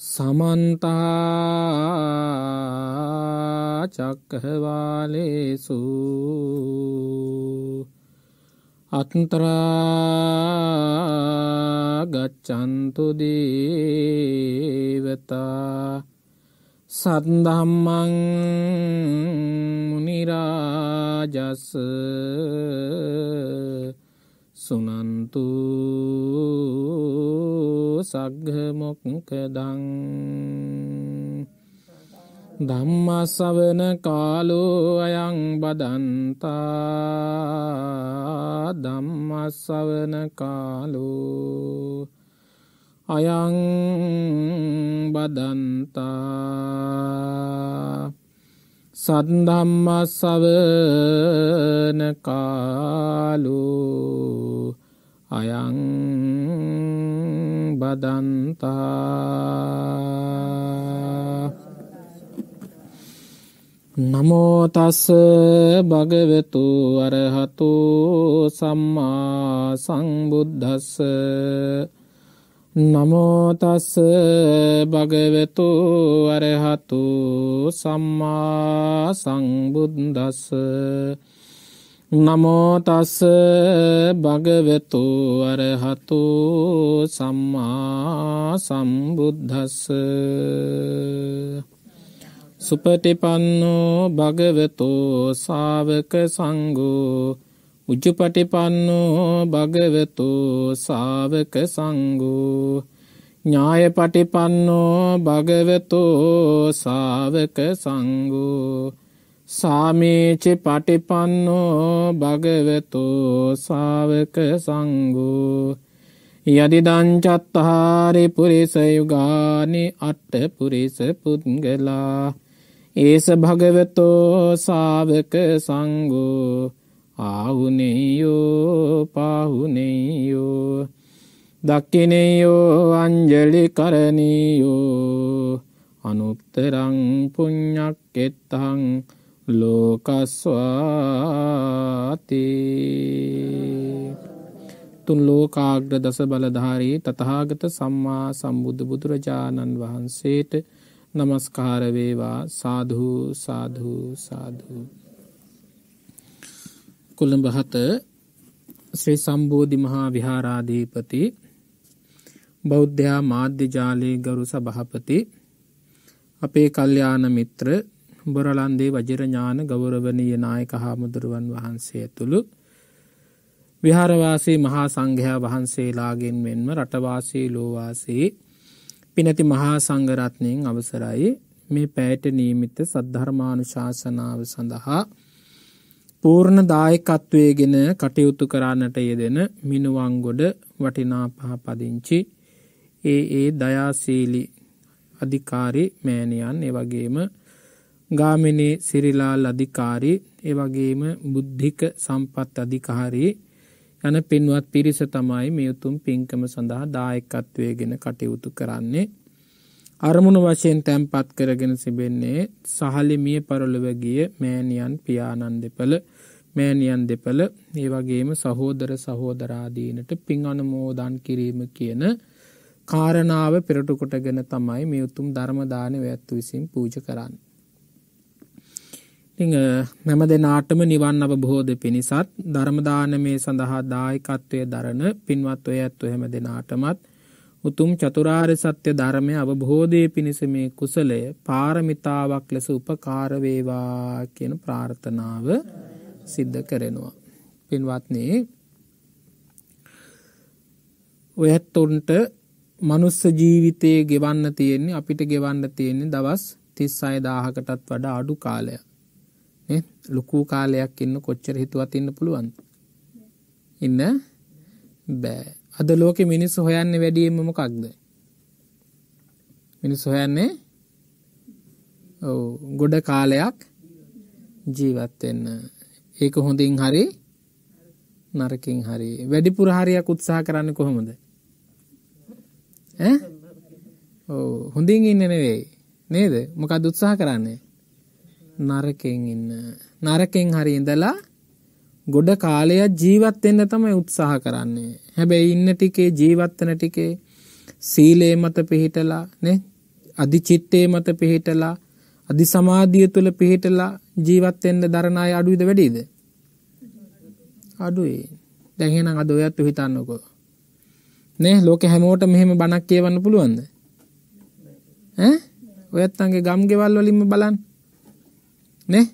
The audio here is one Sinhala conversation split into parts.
සමන්තා චක්කහවාලේසු අත්තරා ගච්චන්තු දේවතා සත්දම්මං මුනිරාජස්ස සුනන්තු සග්හමොක්කදං ධම්මසවන කාලෝ අයං බදන්තා ධම්මසවන කාලෝ අයං බදන්තා සද්ධම්මසවන කාලු අයං බදන්තා නමෝතස් භගවෙතු අරහතු සම්මා සංබුද්ධස්ස නමෝතස්ස භගවෙතු අරහතු සම්මා සංබුද්දස්ස නමෝතස්ස භගවෙතු අරහතු සම්මා සම්බුද්ධස්ස සුපටිපන්නෝ භගවෙතු සාාවක සංගෝ උජ්ජපටිපන්නෝ භගවතෝ සාවක සංඝෝ ඥායපටිපන්නෝ භගවතෝ සාවක සංඝෝ සාමේචි පටිපන්නෝ භගවතෝ සාවක සංඝෝ යදිදංචත්තාරි පුරිස යුගානි අට්ට පුරිස පුද්ගලා ඒස භගවතෝ සාවක සංඝෝ ආහුනෙයෝ පාහුනෙයෝ දක්කිනෙයෝ අංජලි කරණීයෝ අනුත්තරං පුං්ඥක් එත්තං ලෝකස්වාති තුන් ලෝකාග්‍ර දස බලධාරී තතහාගත සම්මා සම්බුද්ධ බුදුරජාණන් වහන්සේට නමස්කාරවේවා සාධූ සාධූ සාධූ කොළඹ හත ශ්‍රී සම්බෝධි මහා විහාරාධීපති බෞද්ධයා මාධ්‍යජාලයේ ගරු සභහපති අපේ කල්්‍යාන මිත්‍ර බොරලන්දේ වජරඥාන ගෞරවනීය නායක හාමුදුරුවන් වහන්සේ තුළු විහාරවාසී මහා සංඝයා වහන්සේලාගෙන් මෙන්ම රටවාසී ලෝවාසේ පිනැති මහා සංගරත්නයෙන් අවසරයි මේ පැයට නීමිත සද්ධර්මානු ශාසනාව සඳහා පූර්ණ දායකත්වයගෙන කටයුතු කරන්නට යෙදෙන මිනුවංගොඩ වටිනා පහපදිංචි ඒ ඒ දයාසීලි අධිකාරි මෑණියන් එවගේම ගාමිණී සිරිලාල් අධිකාරී එවගේම බුද්ධික සම්පත් අධිකාරී යන පින්වත් පිරිස තමයි මේ උතුම් පින්කම සඳහා දායකත්වයගෙන කටයුතු කරන්නේ අරමුණු වශයෙන් තැන්පත් කරගෙන සිබෙන්නේ සහලිමිය පරලොවගිය මෑනියන් පියාණන් දෙපළ මෑනියන් දෙපළ ඒ වගේම සහෝදර සහෝදරාදීනට පින් අනුමෝදන් කිරීම කියන කාරණාව පෙරටුකොටගෙන තමයි මේ උතුම් ධර්මදානය වැත්තු විසින් පූජ කරන්න. මෙම දෙනාටම නිවන් අවබෝධ පිණිසත් ධර්මදාන මේ සඳහා දායකත්වය දරන පින්වත් ඔය ඇත්තු හැම දෙනාටමත් උතුම් චතුරාර්ය සත්‍ය ධර්මය අවබෝධය පිණිස මේ කුසලය පාරමිතාවක් ලෙස උපකාරවේවා කියන ප්‍රාර්ථනාව සිද්ධ කරනවා. පින්වත්නේ ඔයත් උන්ට මනුස්ස ජීවිතයේ ගෙවන්න තියෙන්නේ අපිට ගෙවන්න තියෙන්නේ දවස් තිස් අයදාහකටත් වඩ අඩු කාලය ලොකූ කාලයක් ඉන්න කොච්චර හිතුවත් ඉන්න පුළුවන් ඉන්න බෑ අද ලෝකෙ මිනිස්සු හොයන්නේ වැඩියෙන්ම මොකක්ද? මිනිස්සු හොයන්නේ ඔව් ගොඩ කාලයක් ජීවත් වෙන්න. ඒක හොඳින් හරි නරකින් හරි වැඩිපුර හරියක් උත්සාහ කරන්නේ කොහොමද? ඈ? ඔව් හොඳින් ඉන්න නෙවෙයි. නේද? මොකද උත්සාහ කරන්නේ? නරකෙන් ඉන්න. නරකෙන් හරි ඉඳලා ගොඩ කාලයක් ජීවත් වෙන්න තමයි උත්සාහ කරන්නේ. හැබැයි ඉන්න ටිකේ ජීවත්තන ටිකේ සීලේ මත පිහිටලා නේ අධිචිත්තේ මත පිහිටලා අධි සමාධිය තුල පිහිටලා ජීවත් වෙන්න දරණ අය අඩුයිද වැඩිද? අඩුයි. දැන් එහෙනම් අද ඔයත් හිතන්නකෝ. නේ ලෝකෙ හැමෝටම මෙහෙම බණක් කියවන්න පුළුවන්ද? ඈ? ඔයත් අංගේ ගම් ගෙවල් වලින්ම බලන්න. නේ?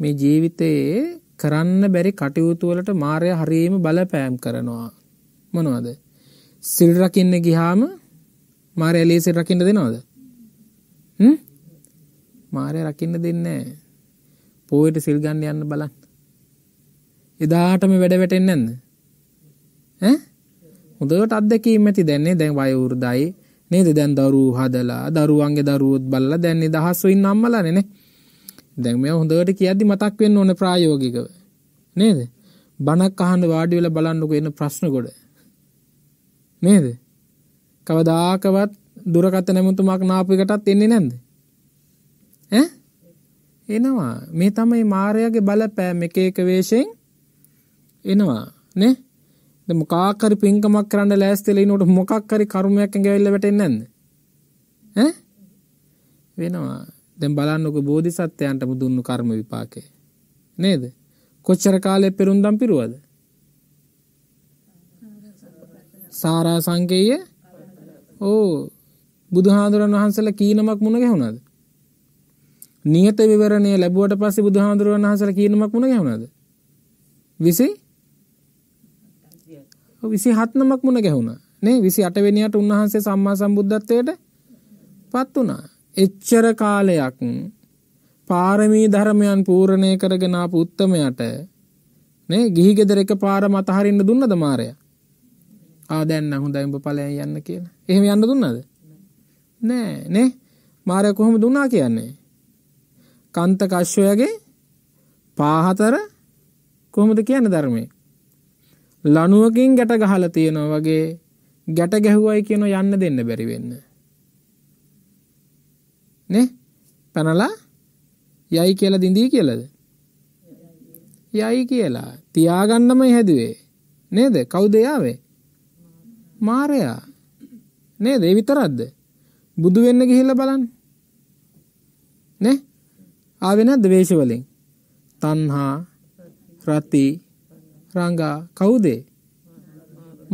මේ ජීවිතයේ කරන්න බැරි කටයුතු වලට මායя හරීම බලපෑම් කරනවා. මොනවද? සිල් රකින්න ගියාම මාරය ලේසි රකින්න දෙනවද? හ්ම්? මාරය රකින්න දෙන්නේ නැහැ. පොයට සිල් ගන්න යන්න බලන්න. එදාටම වැඩ වැටෙන්නේ නැන්ද? ඈ? හොඳට අත්දැකීම් ඇති දැන්නේ දැන් වය වෘදයි නේද දැන් දරුවෝ හදලා දරුවන්ගේ දරුවොත් බලලා දැන් නිදහස්ව ඉන්න අම්මලානේ නේ. දැන් මේ හොඳට කියද්දි මතක් වෙන්න ඕනේ ප්‍රායෝගිකව. නේද? බණක් අහන්න වාඩි වෙලා බලන්නකෝ එන ප්‍රශ්න ගොඩ. නේද? කවදාකවත් දුරකථන ඇමතුමක් නාපුවකටත් එන්නේ නැන්ද? ඈ? එනවා. මේ තමයි මායාවේ බලපෑම එක එක වේශයෙන් එනවා නේ? දැන් මොකක් හරි පින්කමක් කරන්න ලෑස්තිලා ඉනකොට මොකක් හරි කර්මයක් ඇඟවිල්ල වැටෙන්නේ නැන්ද? ඈ? වෙනවා. දැන් බලන්නකෝ බෝධිසත්වයන්ට දුන්නු කර්ම විපාකේ. නේද? කොච්චර කාලයක් පෙරුම්දම් පිරුවද? සාරා සංකේය ඕ බුදුහාදුරන් වහන්සල කීනමක් මුණ ගැහුණද නියත විවරණය ලැබුවට පස්සේ බුදුහාදුරන් වහන්සල කීනමක් මුණ ගැහුණද විසි විසි හත්නමක් මුණ ගැහුණා නේ විසි අටවෙනියට උන්වහන්සේ සම්මා සම්බුද්ධත්වයට පත් වුණා එච්චර කාලයක් පාරමී ධර්මයන් පූර්ණය කරගෙන ආපු උත්තමයට නේ ගිහි ගෙදර එක පාර මතහරින්න දුන්නද මාරයා ආදැන්න හොඳයිඹ පලයන් යන්න කියලා එහෙම යන්න දුන්නද නෑ නේ මාරය කොහොම දුන්නා කියන්නේ කන්ත කශ්වයගේ පාහතර කොහොමද කියන්න ධර්මය ලනුවකින් ගැට ගහල තියෙනවා වගේ ගැට ගැහුවයි කියනො යන්න දෙන්න බැරිවෙන්න නේ පැනලා යයි කියලා දිින්දී කියලද යයි කියලා තියාගන්නම හැදුවේ නේද කවුදයාවේ මාරයා නේද? ඒ විතරක්ද? බුදු වෙන්න ගිහිල්ලා බලන්න. නේ? ආවේ නැද්ද වේශ වලින්? තණ්හා, රති, රංගා කවුද?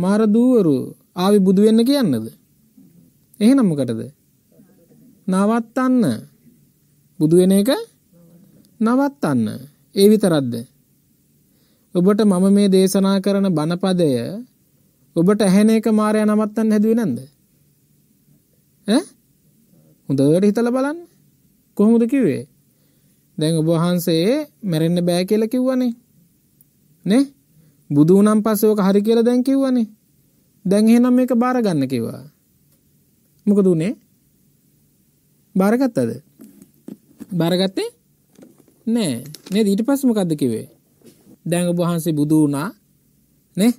මාර දූවරු ආවි බුදු වෙන්න කියන්නද? එහෙනම් මොකටද? නවත්තන්න. බුදු වෙන එක නවත්තන්න. ඒ විතරක්ද? ඔබට මම මේ දේශනා කරන බණපදය ඔබට ඇහෙන එක මාරයා නවත්තන්න හැදුවේ නැන්ද ඈ හොඳට හිතලා බලන්න කොහොමද කිව්වේ දැන් ඔබ වහන්සේ මැරෙන්න බෑ කියලා කිව්වනේ නේ බුදු වුණන් පස්සේ ඔක හරි කියලා දැන් කිව්වනේ දැන් එහෙනම් මේක බාර ගන්න කිව්වා මොකද උනේ බාරගත්තද බාරගත්තේ නෑ නේද ඊට පස්සේ මොකද්ද කිව්වේ දැන් ඔබ වහන්සේ බුදු වුණා නේ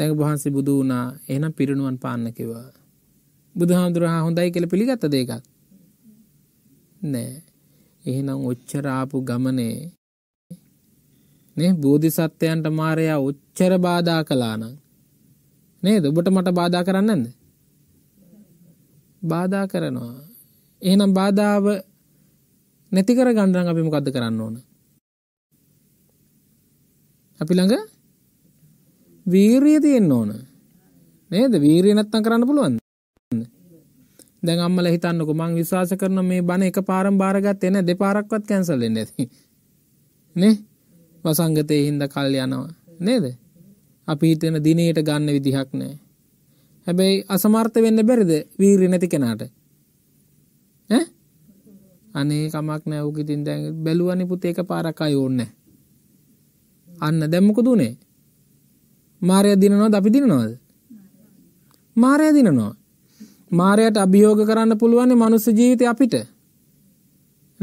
දැන් වහන්සේ බුදු වුණා එහෙනම් පිරිණුවන් පාන්න කිව්වා බුදුහාමුදුරහා හොඳයි කියලා පිළිගත්ත දෙයක් නෑ එහෙනම් ඔච්චර ආපු ගමනේ නේ බෝධිසත්වයන්ට මාරයා ඔච්චර බාධා කළානම් නේද ඔබට මට බාධා කරන්නේ නැද්ද බාධා කරනවා එහෙනම් බාධාව නැති කර ගන්න නම් අපි මොකද්ද කරන්න ඕන අපි ළඟ වීරිය තියෙන්න ඕන. නේද? වීරිය නැත්තම් කරන්න පුළුවන්ද? දැන් අම්මලා හිතන්නකෝ මං විශ්වාස කරන මේ බණ එකපාරම බාරගත්තේ නැහැ දෙපාරක්වත් කැන්සල් වෙන්න ඇති. නේ? වසංගතේ හින්දා කල් යනවා. නේද? අපි හිතන දිනේට ගන්න විදිහක් නැහැ. හැබැයි අසමර්ථ වෙන්න බැරිද වීරිය නැති කෙනාට? ඈ? අනේ කමක් නැහැ. ඌක ඉතින් දැන් බැලුවනි පුතේ එකපාරක් ආයෝන්නේ. අන්න දැන් මොකද උනේ? මාරය දිනනොත් අපි දිනනොද මාරය දිනනවා මාරයට අභියෝග කරන්න පුළුවන් මනුස්ස ජීවිතය අපිට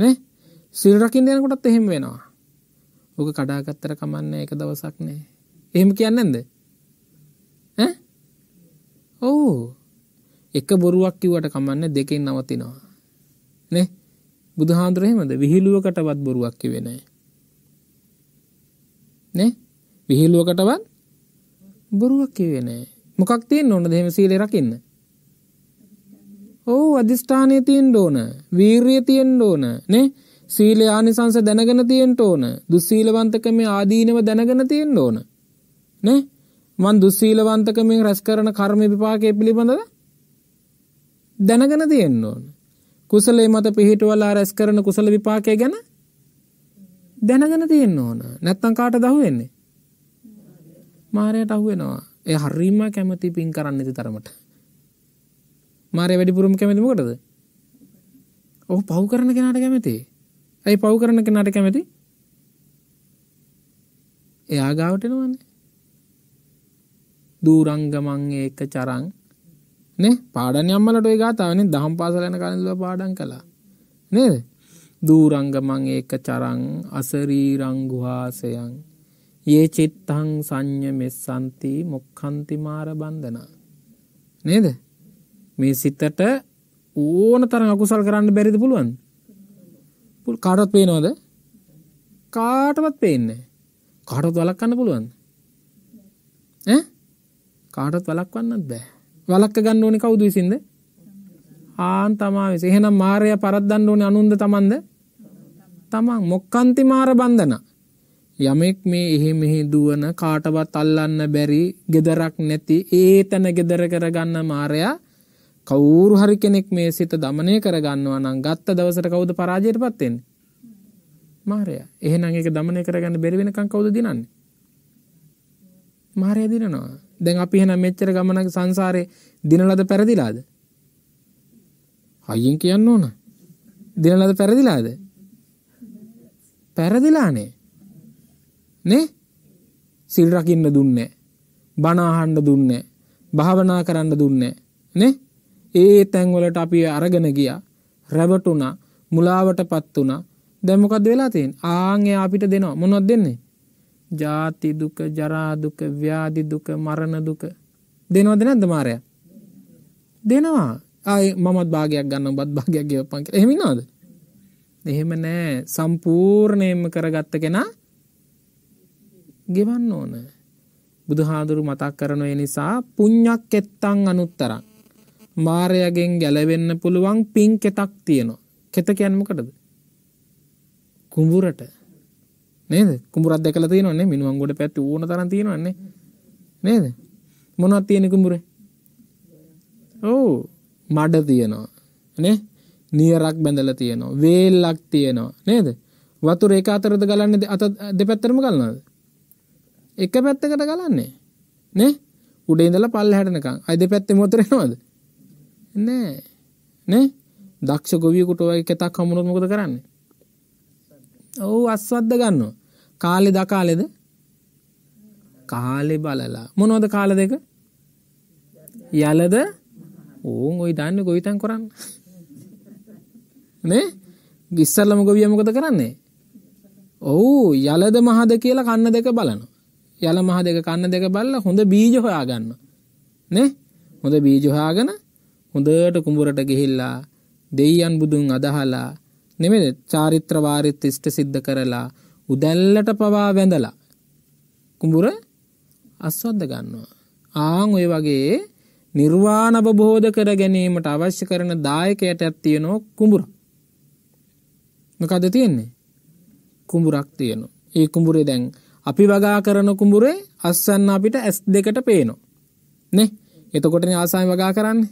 නේ සිල් රකින්න යනකොටත් එහෙම වෙනවා ඕක කඩාගත්තර කමන්නේ එක දවසක් නෑ එහෙම කියන්නේ නැන්ද ඈ ඔව් එක බොරුවක් කිව්වට කමන්නේ දෙකෙන් නවතිනවා නේ බුදුහාඳුර එහෙමද විහිළුවකටවත් බොරුවක් කිව්වේ නෑ නේ විහිළුවකටවත් බොරුවක් කිවේ නෑ මොකක් තියෙන් ඕන දෙහෙම සීලේ රකින්න ඕ අධිෂ්ඨානය තියෙන් ඕන වීර්ය තියෙන් ඕන නේ සීල ආනිසංස දැනගෙන තියෙන්ට ඕන දුස්සීලවන්තකම ආදීනව දැනගෙන තියෙන්ට ඕන නෑ මන් දුස්සීලවන්තකමින් රැස් කරන කර්ම විපාකය පිළිබඳව දැනගෙන තියෙන්න්න ඕන කුසලේ මත පිහිටුවලා රැස් කරන කුසල විපාකය ගැන දැනගෙන තියෙන්න්න ඕන නැත්තං කාට දහුවෙන්නේ මාරයට අහුවෙනවා ඒ හරිම කැමති පින් කරන්න ඇති තරමට මාරය වැඩිපුරම කැමතිමකටද ඔහු පව් කරන කෙනට කැමති ඇයි පව් කරන කෙනට කැමති එයා ගාවටෙනවන්නේ දූරංගමං ඒක චරං නේ පාඩන් යම්මලට ඒ ගාතාවනේ දහම් පාසලන කලඳුව පාඩන් කළා නේද දූරංගමං ඒක චරං අසරීරංගුහාසයන් යේ චිත්තං සංයමෙස්සන්ති මොක්ඛන්තිමාර බන්ධන නේද මේ සිතට ඕන තරම් අකුසල් කරන්න බැරිද පුළුවන් කාටවත් පේනවද කාටවත් පේන්නේ කාටවත් වළක්වන්න පුළුවන් ඈ කාටවත් වළක්වන්නත් බෑ වළක්ක ගන්න ඕනේ කවුද විසින්ද ආන් තමා විසින් එහෙනම් මායя පරද්දන්න ඕනේ අනුන්ද තමන්ද තමන් මොක්කන්ති මාර බන්ධන යමෙක් මේ එහෙ මෙහෙ දුවන කාටවත් අල්ලන්න බැරි gedarak නැති ඒ තන gedara කරගන්න මාරයා කවුරු හරි කෙනෙක් මේ සිත দমনය කරගන්නවා නම් ගත්ත දවසට කවුද පරාජයටපත් වෙන්නේ? මාරයා. එහෙනම් ඒක দমনය කරගන්න බැරි වෙනකන් කවුද දිනන්නේ? මාරයා දිනනවා. දැන් අපි එහෙනම් මෙච්චර ගමනක සංසාරේ දිනලද පෙරදිලාද? හයියෙන් කියන්න ඕන. දිනලද පෙරදිලාද? පෙරදිලානේ. නේ සිල් රකින්න දුන්නේ බණ අහන්න දුන්නේ භාවනා කරන්න දුන්නේ නේ ඒ තැන් වලට අපි අරගෙන ගියා රැවටුණා මුලාවටපත් වුණා දැන් මොකද වෙලා තියෙන්නේ ආන් එයා අපිට දෙනවා මොනවද දෙන්නේ ජාති දුක ජරා දුක ව්‍යාධි දුක මරණ දුක දෙනවද නැද්ද මාරයා දෙනවා ආයි මමත් භාගයක් ගන්න ඔබත් භාගයක් ගෙවපන් කියලා එහෙම නේද එහෙම නෑ සම්පූර්ණයෙන්ම කරගත්ත කෙනා ගෙවන්න ඕන. බුදුහාදුරු මතක් කරන නිසා පුං්ඥක් එත්තං අනුත්තරක්. මාරයගෙන් ගැලවෙන්න පුළුවන් පින් කෙතක් තියෙනවා. කෙත කියැන්මකටද. කුඹුරට නේද කුඹරත් දෙකල තියනන්නේ මිනිුවන් ගොඩ පැත්ති ඕන තර තියෙනවන්නේ නේද මොනත් තියෙන කුඹුරේ ඕ මඩ තියනවා නේ නියරක් බැඳල තියනවා වේල්ලක් තියනවා නේද වතුර ඒක අතරද ගලන්න අත දෙපැත්තරම ගන්නද එක පැත්තකට ගලන්නේ නේ උඩ ඉඳලා පල්ලහැටනකම් අයි දෙපැත්තේ මොතරේනවද නෑ නේ දක්ෂ ගොවියෙකුට ඔය එකතක් හමුනොත් මොකද කරන්නේ ඔව් අස්වද්ද ගන්නවා කාලේ දකාලේද කාලේ බලලා මොනවද කාල දෙක යලද ඕන් ඔයි දන්න ගොවිතන් කරන්න නේ ඉස්සල්ලම ගොවිය මොකද කරන්නේ ඔව් යලද මහද කියලා කන්න දෙක බලනවා යල මහ දෙක කන්න දෙක බල්ල හොඳ බීජ හොයාගන්න නේ හොඳ බීජ හොයාගෙන හොඳට කුඹරට ගිහිල්ලා දෙයියන් බුදුන් අදහලා නෙමෙද චාරිත්‍ර වාරිත් ඉෂ්ට සිද්ධ කරලා උදැල්ලට පවා වැඳලා කුඹුර අස්වද්ද ගන්නවා ආන් ඔය වගේ නිර්වාණ අවබෝධ කර ගැනීමට අවශ්‍ය කරන දායකයටක් තියෙනවා කුඹුර මොකද තියෙන්නේ කුඹුරක් තියෙනවා ඒ කුඹුරේ දැන් අපි වගා කරන කුඹුරේ අස්සන්න අපිට ඇස් දෙකට පේනවා. නේ? එතකොටනේ ආසාවෙන් වගා කරන්නේ.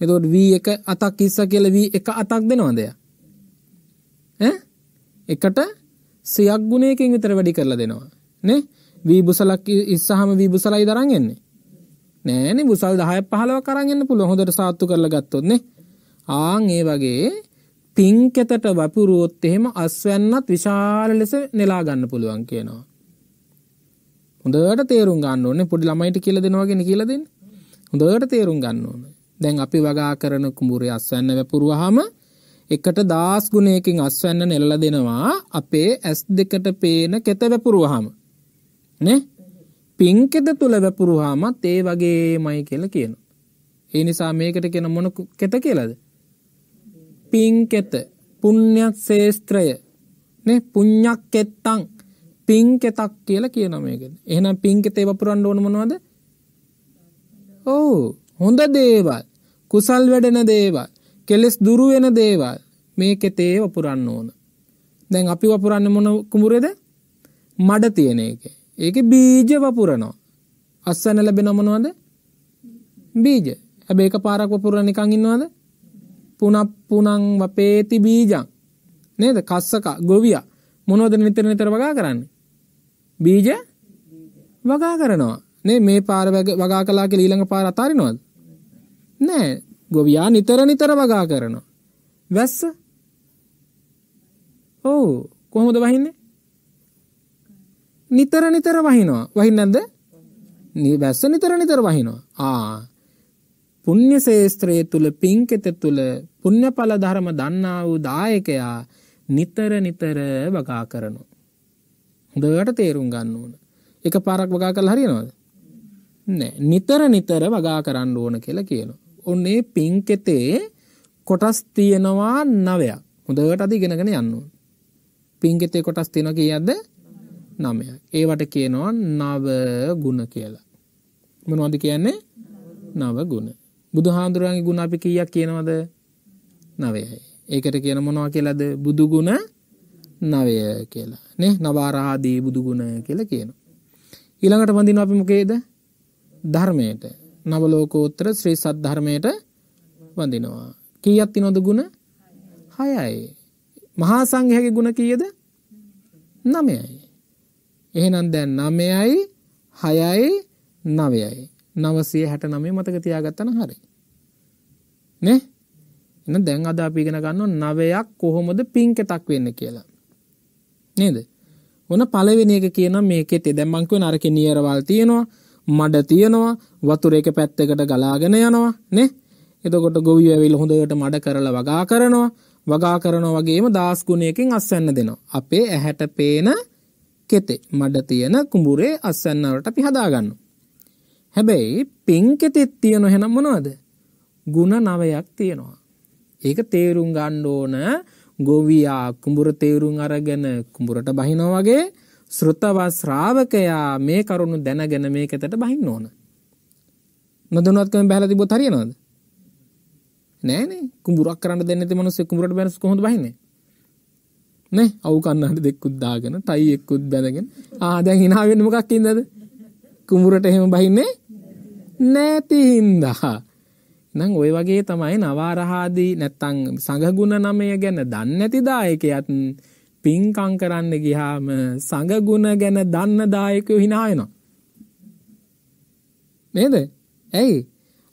එතකොට v1 අතක් ඉස්ස කියලා v1 අතක් දෙනවද එයා? ඈ? එකට 100ක් ගුණයකින් විතර වැඩි කරලා දෙනවා. නේ? v බුසලක් ඉස්සහම v බුසලයි දරන් එන්නේ. නෑනේ බුසල් 10ක් 15ක් අරන් එන්න පුළුවන් හොඳට සාත්තු කරලා ගත්තොත් නේ. ආන් ඒ වගේ පින්කෙතට වපුරුවොත් එහෙම අස්වැන්නත් විශාල ලෙස නෙලා ගන්න පුළුවන් කියනවා. හොඳට තේරුම් ගන්න ඕනේ පොඩි ළමයිට කියලා දෙනවාගෙන කියලා දෙන්න. හොඳට තේරුම් ගන්න ඕනේ. දැන් අපි වගා කරන කුඹුරේ අස්වැන්න වැපුරුවාම එකට 10 ගුණයකින් අස්වැන්න නෙලලා දෙනවා අපේ ඇස් දෙකට පේන කෙත වැපුරුවාම. නේ? පින් කෙත තුල වැපුරුවාමත් ඒ වගේමයි කියලා කියනවා. ඒ නිසා මේකට කියන මොන කෙත කියලාද? පින් කෙත, පුණ්‍යක් ශේස්ත්‍රය. නේ? පුණ්‍යක් කෙත්තං පින්කෙතක් කියලා කියන මේකද එහෙනම් පින්කෙතේ වපුරන්න ඕන මොනවද ඔව් හොඳ දේවල් කුසල් වැඩෙන දේවල් කෙලෙස් දුරු වෙන දේවල් මේකෙතේ වපුරන්න ඕන දැන් අපි වපුරන්න මොන කුඹුරේද මඩ තියෙන එක ඒකේ බීජ වපුරනවා අස්සන ලැබෙන මොනවද බීජ හැබැයි එක පාරක් වපුරන නිකන් ඉන්නවද පුනක් පුනං වපේති බීජං නේද කස්සක ගොවියා මොනෝද නිතර නිතර වගා කරන්නේ බීජ වගා කරනවා නේ මේ පාර වගා කලා කියලා ඊළඟ පාර අතාරිනවද නෑ ගොවියා නිතර නිතර වගා කරනවා වැස්ස ඔව් කොහොමද වහින්නේ නිතර නිතර වහිනවා වහින්නේ නැද්ද වැස්ස නිතර නිතර වහිනවා ආ පුණ්‍ය ශේස්ත්‍රයේ තුල පින්කෙත තුල පුණ්‍යඵල ධර්ම දන්නා වූ දායකයා නිතර නිතර වගා කරනවා හොඳට තේරුම් ගන්න ඕන එක පාරක් වගා කළ හරිනවද නිතර නිතර වගා කරන්න ඕන කියලා කියනවා ඔන්නේ පින්කෙතේ කොටස් තියෙනවා නවයක් හොඳට අද ඉගෙනගෙන යන්න පින්කෙතේ කොටස් තියෙන කියද්ද නමය ඒවට කියනවා නව ගුණ කියලා මොනවද කියන්නේ නව ගුණ බුදුහාඳුරන්ගේ ගුණ අපි කීයක් කියනවද නවයයි ඒකට කියන මොනවා කියලාද බුදු ගුණ නවය කියලා නේ නවාරහාදී බුදුගුණ කියල කියන. ඊළඟට වඳින අපි මොකේද ධර්මයට නවලෝකෝත්තර ශ්‍රී සත් ධර්මයට වඳිනවා. කීයත්ති නොද ගුණ හයයි. මහා සංඝයාගේ ගුණ කීයද නමයයි. එහෙනම් දැන් නමයයි හයයි නවයයි. නවසය හැට නමේ මතක තියාගත්තන හරි. නේ? එන දැන් අද අපි ඉගෙන ගන්නවා නවයක් කොහොමද පින්කෙතක් වෙන්න කියලා. නේද ඔන පලවෙෙන එක කියන මේකෙට දැම්මංකව නරක නියරවල් තියෙනවා මඩ තියෙනවා වතුර එක පැත්තකට ගලාගෙන යනවා නේ එතකොට ගොවිය ඇවිල් හොඳට මඩ කරලා වගා කරනවා වගා කරන වගේම දාස්ගුණයකින් අස්සන්න දෙනවා අපේ ඇහැට පේන කෙතේ මඩ තියෙන කුඹුරේ අස්සන්නවට අපි හදාගන්න හැබැයි පින්කෙතෙත් තියෙන හෙනම් මොනවද ගුණ නවයක් තියෙනවා ඒක තේරුම් ගණ්ඩෝන ගෝවියා කුඹුර තේරුම් අරගෙන කුඹුරට බහිනෝ වගේ ශ්‍රෘතව ශ්‍රාවකයා මේ කරුණු දැනගෙන මේකතට බහින්න ඕන. නොදනුවත්කම බැලලා තිබ්බොත් හරියනවද? නෑනේ. කුඹුරක් කරන්න දෙන්නේ නැති මිනිස්සු කුඹුරට බැනස් කොහොමද බහින්නේ? නේ අවු කන්නාඩි දෙක්කුත් දාගෙන ටයි එක්කුත් බැඳගෙන ආ දැන් hina වෙන්න මොකක් ඉඳද කුඹුරට එහෙම බහින්නේ නැති හින්දා නම් ඔය වගේ තමයි නවාරහාදී නැත්තං සඟගුණ නමය ගැන දන්නැති දායකයත් පින්කං කරන්න ගිහාම සඟගුණ ගැන දන්න දායකයෝ හිනායනවා. නේද? ඇයි?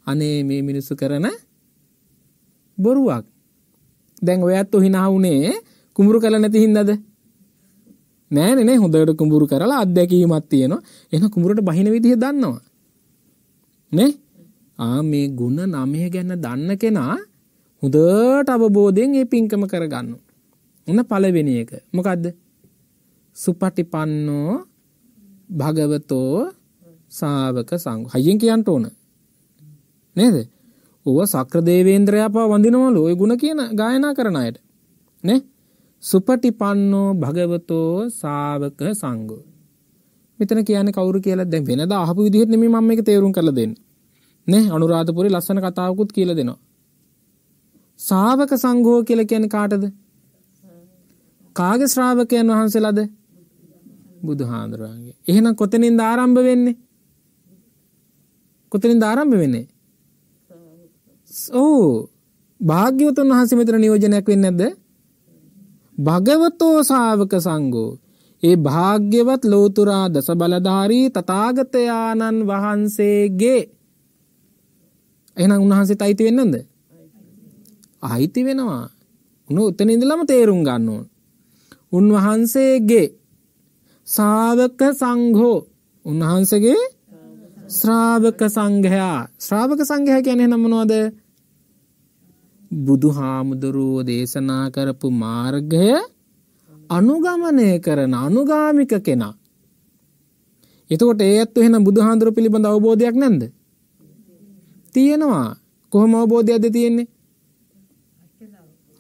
අනේ මේ මිනිස්සු කරන බොරුවක්. දැන් ඔයත් හිනා වුණේ කුඹුරු කළ නැති හින්දාද? නෑනේ නේ හොඳට කුඹුරු කරලා අත්දැකීමක් තියෙනවා. එහෙනම් කුඹුරට බහින විදිහ දන්නවා. නේ? ආ මේ ගුණ නමය ගැන දන්න කෙනා හොදට අවබෝධයෙන් ඒ පින්කම කරගන්න. එන්න පලවෙෙන එක මොකක්ද සුපටි පන්නෝ භගවතෝ සාාවක සංග හයිෙන් කියන්ට ඕන නේද ඔව සක්‍රදේවේන්ද්‍රයාපා වඳිනවල ඔය ගුණ කියන ගායනා කරනයට නේ සුපටි පන්නෝ භගවතෝ සාාවක සංගෝ මෙතන කියන කවරු කියලා දැ වෙනද අහපු විදිහෙත් නෙම ම එක තේරුම් කළ දෙන්න නේ අනුරාධපුරි ලස්සන කතාවකුත් කියල දෙනවා. සාාවක සංගෝ කියල කියන කාටද කාග ශ්‍රාවකයන් වහන්සේලාද බුදුහාන්දුරුවන්ගේ එහෙනම් කොතනින් ආරම්භ වෙන්නේ කොතනින් ආරම්භ වෙන්නේ ඕ භාග්‍යවතුන් වහන්සේ මෙතර නියෝජනයක් වෙන්න ඇද භගවතෝ සාාවක සංගෝ ඒ භාග්‍යවත් ලෝතුරා දස බලධාරී තතාගතයාණන් වහන්සේගේ එහෙනම් උන්වහන්සේට අයිති වෙන්නද? අයිති වෙනවා. උන උතන ඉඳලම තේරුම් ගන්න ඕන. උන්වහන්සේගේ ශාවක සංඝෝ උන්වහන්සේගේ ශ්‍රාවක සංඝයා ශ්‍රාවක සංඝයා කියන්නේ එහෙනම් මොනවද? බුදුහාමුදුරුව දේශනා කරපු මාර්ගය අනුගමනය කරන අනුගාමික කෙනා. එතකොට ඒ ඇත්තු එහෙනම් බුදුහාඳුර පිළිබඳ අවබෝධයක් නැන්ද? තියෙනවා. කොහොම අවබෝධයක්ද තියෙන්නේ?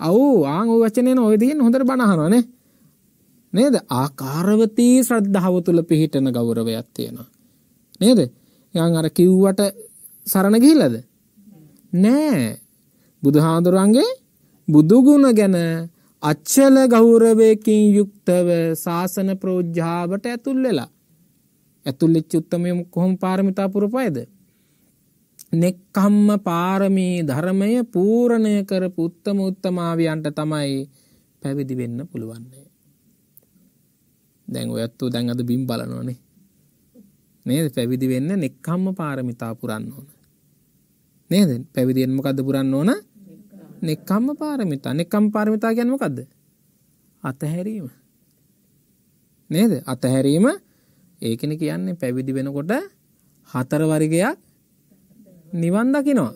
අවු ආන් ওই වචනේන ඔය තියෙන හොඳට බණ අහනවානේ. නේද? ආකාරවතී ශ්‍රද්ධාව තුල පිහිටන ගෞරවයක් තියෙනවා. නේද? යන් අර කිව්වට සරණ ගිහිලාද? නෑ. බුදුහාඳුරන්ගේ බුදු ගුණ ගැන අච්චල ගෞරවයකින් යුක්තව සාසන ප්‍රෝජ්ජාවට ඇතුල් වෙලා ඇතුල් වෙච්ච උත්තමයම කොහොම පාරමිතා පුරපයිද? නෙක්කම්ම පාරමී ධර්මය පූරණය කර පුත්තම උත්තමාවයන්ට තමයි පැවිදි වෙන්න පුළුවන්නේ. දැන් ඔයත්තු දැන් අද බිම් බලනෝනේ. නේද පැවිදි වෙන්න නෙක්කම්ම පාරමිතා පුරන්න ඕන. නේද පැවිදිෙන්ම කද පුරන්න ඕන නෙක්කම්ම පාරමිතා නෙක්කම් පාරමිතා ගැනමකක්ද. අතහැරීම. නේද අතහැරීම ඒකන කියන්නේ පැවිදි වෙනකොට හතර වරිගයක් නිවන් දකිනවා.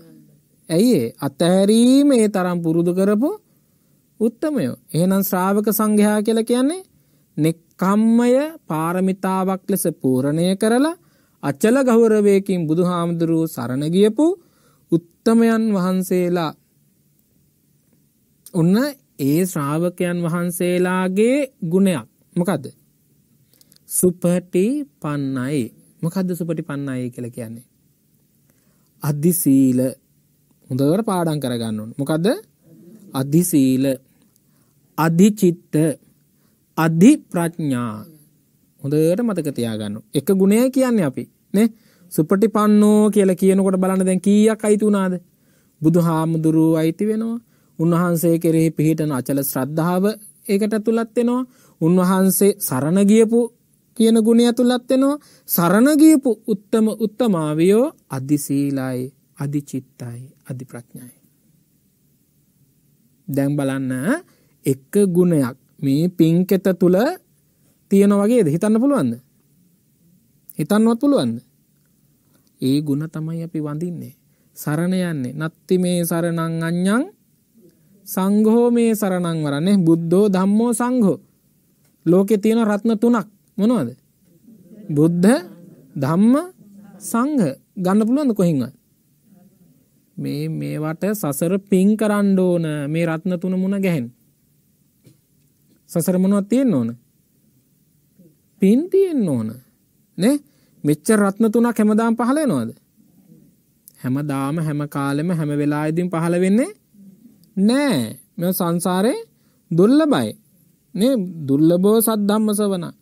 ඇයි අත්තහැරීම ඒ තරම් පුරුදු කරපු උත්තමය. එහෙනම් ශ්‍රාවක සංඝයා කියලා කියන්නේ නෙක්කම්මය පාරමිතාවක් ලෙස පූරණය කරලා අචල ගෞරවයකින් බුදුහාමුදුරුව සරණ ගියපු උත්තමයන් වහන්සේලා ඔන්න ඒ ශ්‍රාවකයන් වහන්සේලාගේ ගුණයක් මොකද සුපටි පන්නයි මොකද්ද සුපටි පන්නයි කියලා කියන්නේ අධි සීල හොඳකට පාඩම් කරගන්න ඕන. මොකද්ද? අධි සීල, අධි චිත්ත, අධි ප්‍රඥා. හොඳට මතක තියාගන්න. එක ගුණය කියන්නේ අපි නේ? සුපටිපන්නෝ කියලා කියනකොට බලන්න දැන් කීයක් අයිති වුණාද? බුදුහාමුදුරුවෝ අයිති වෙනවා. උන්වහන්සේ කෙරෙහි පිහිටන අචල ශ්‍රද්ධාව ඒකට තුලත් වෙනවා. උන්වහන්සේ සරණ ගියපු කියන ගුණය ඇතුළත් වෙනවා සරණ ගියපු උත්තම උත්තමාවියෝ අදිශීලයි අදිචිත්තයි අධිප්‍රඥයි දැන් බලන්න එක ගුණයක් මේ පින්කෙත තුල තියෙන වගේද හිතන්න පුළුවන්ද හිතන්නවත් පුළුවන්ද ඒ ගුණ තමයි අපි වඳින්නේ සරණ යන්නේ නත්ති මේ සරණං අඤ්ඤං සංඝෝ මේ සරණං වරන්නේ බුද්ධෝ ධම්මෝ සංඝෝ ලෝකේ තියෙන රත්න තුනක් මොනවද? බුද්ධ ධම්ම සංඝ ගන්න පුළුවන්ද කොහින්වත්? මේ මේවට සසර පිං කරන්න ඕන මේ රත්න තුන මුණ ගැහෙන්. සසර මොනවද තියෙන්න ඕන? පින් තියෙන්න ඕන. නේ? මෙච්චර රත්න තුනක් හැමදාම පහල වෙනවද? හැමදාම හැම කාලෙම හැම වෙලාවෙදිම පහල වෙන්නේ නෑ. මේ සංසාරේ දුර්ලභයි. නේ දුර්ලභව සද්ධම්ම සවනා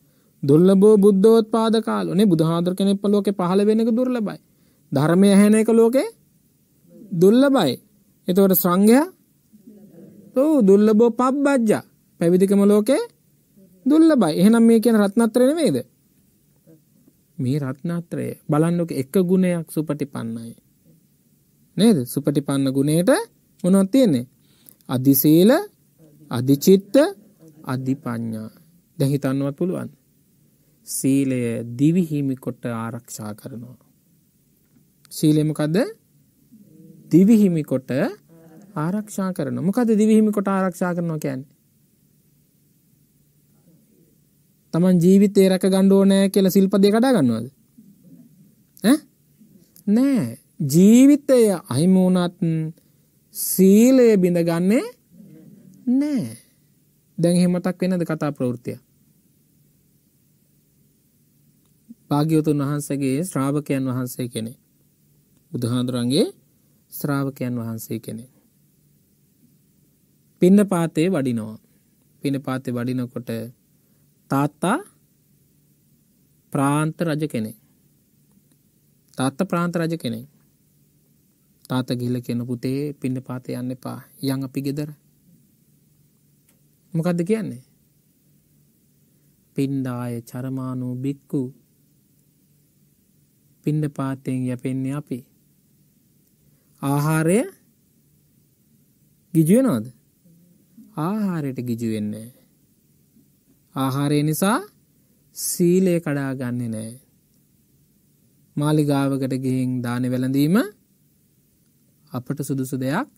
දුර්ලභෝ බුද්ධෝත්පාද කාලෝ නේ බුදුහාඳුර කෙනෙක් ලෝකේ පහළ වෙන එක දුර්ලභයි. ධර්මය ඇහෙන එක ලෝකේ දුර්ලභයි. එතකොට සංඝයා ඔව් දුර්ලභෝ පබ්බජ්ජා පැවිදිකම ලෝකේ දුර්ලභයි. එහෙනම් මේ කියන රත්නත්‍රය නෙමෙයිද? මේ රත්නත්‍රය බලන්නකෝ එක ගුණයක් සුපටිපන්නයි. නේද? සුපටිපන්න ගුණයට මොනවද තියෙන්නේ? අදි සීල, අදි චිත්ත, අදි පඤ්ඤා. දැන් හිතන්නවත් පුළුවන්. සීලය දිවිහිමිකොට ආරක්ෂා කරනවා. සීලමකද දිවිහිමිකොට ආරක්ෂා කරන මොකද දිවිහිමිකොට ආරක්ෂා කරනවා කැන් තමන් ජීවිතය රැක ගණ්ඩෝනෑ කියල සිල්පදය කඩා ගන්නවද නෑ ජීවිතය අහිමූනත් සීලය බිඳගන්නේ නෑ දැන් හෙමතක් වෙනද කතා ප්‍රවෘතියක් භාග්‍යවතුන් වහන්සගේ ශ්‍රාවකයන් වහන්සේ කෙනෙ. බුදුහාදුරන්ගේ ශ්‍රාවකයන් වහන්සේ කෙනෙ. පින්න පාතේ වඩිනවා. පින පාතේ වඩිනකොට තාත්තා ප්‍රාන්ත රජ කෙනෙ. තාත්ත ප්‍රාන්ත රජ කෙනෙ. තාත ගිල්ල කෙන පුතේ පින්න පාතේ යන්න එපා යං අපි ගෙදර. මොකක්ද කියන්නේ? පින්ඩාය චරමානූ බික්කු පිණ්ඩ පාතයෙන් යැපෙන්නේ අපි. ආහාරය ගිජුවනෝද ආහාරයට ගිජුවෙන්නේ. ආහාරය නිසා සීලය කඩා ගන්නේ නෑ. මාලිගාවකට ගිහින් දාන වැළඳීම අපට සුදුසු දෙයක්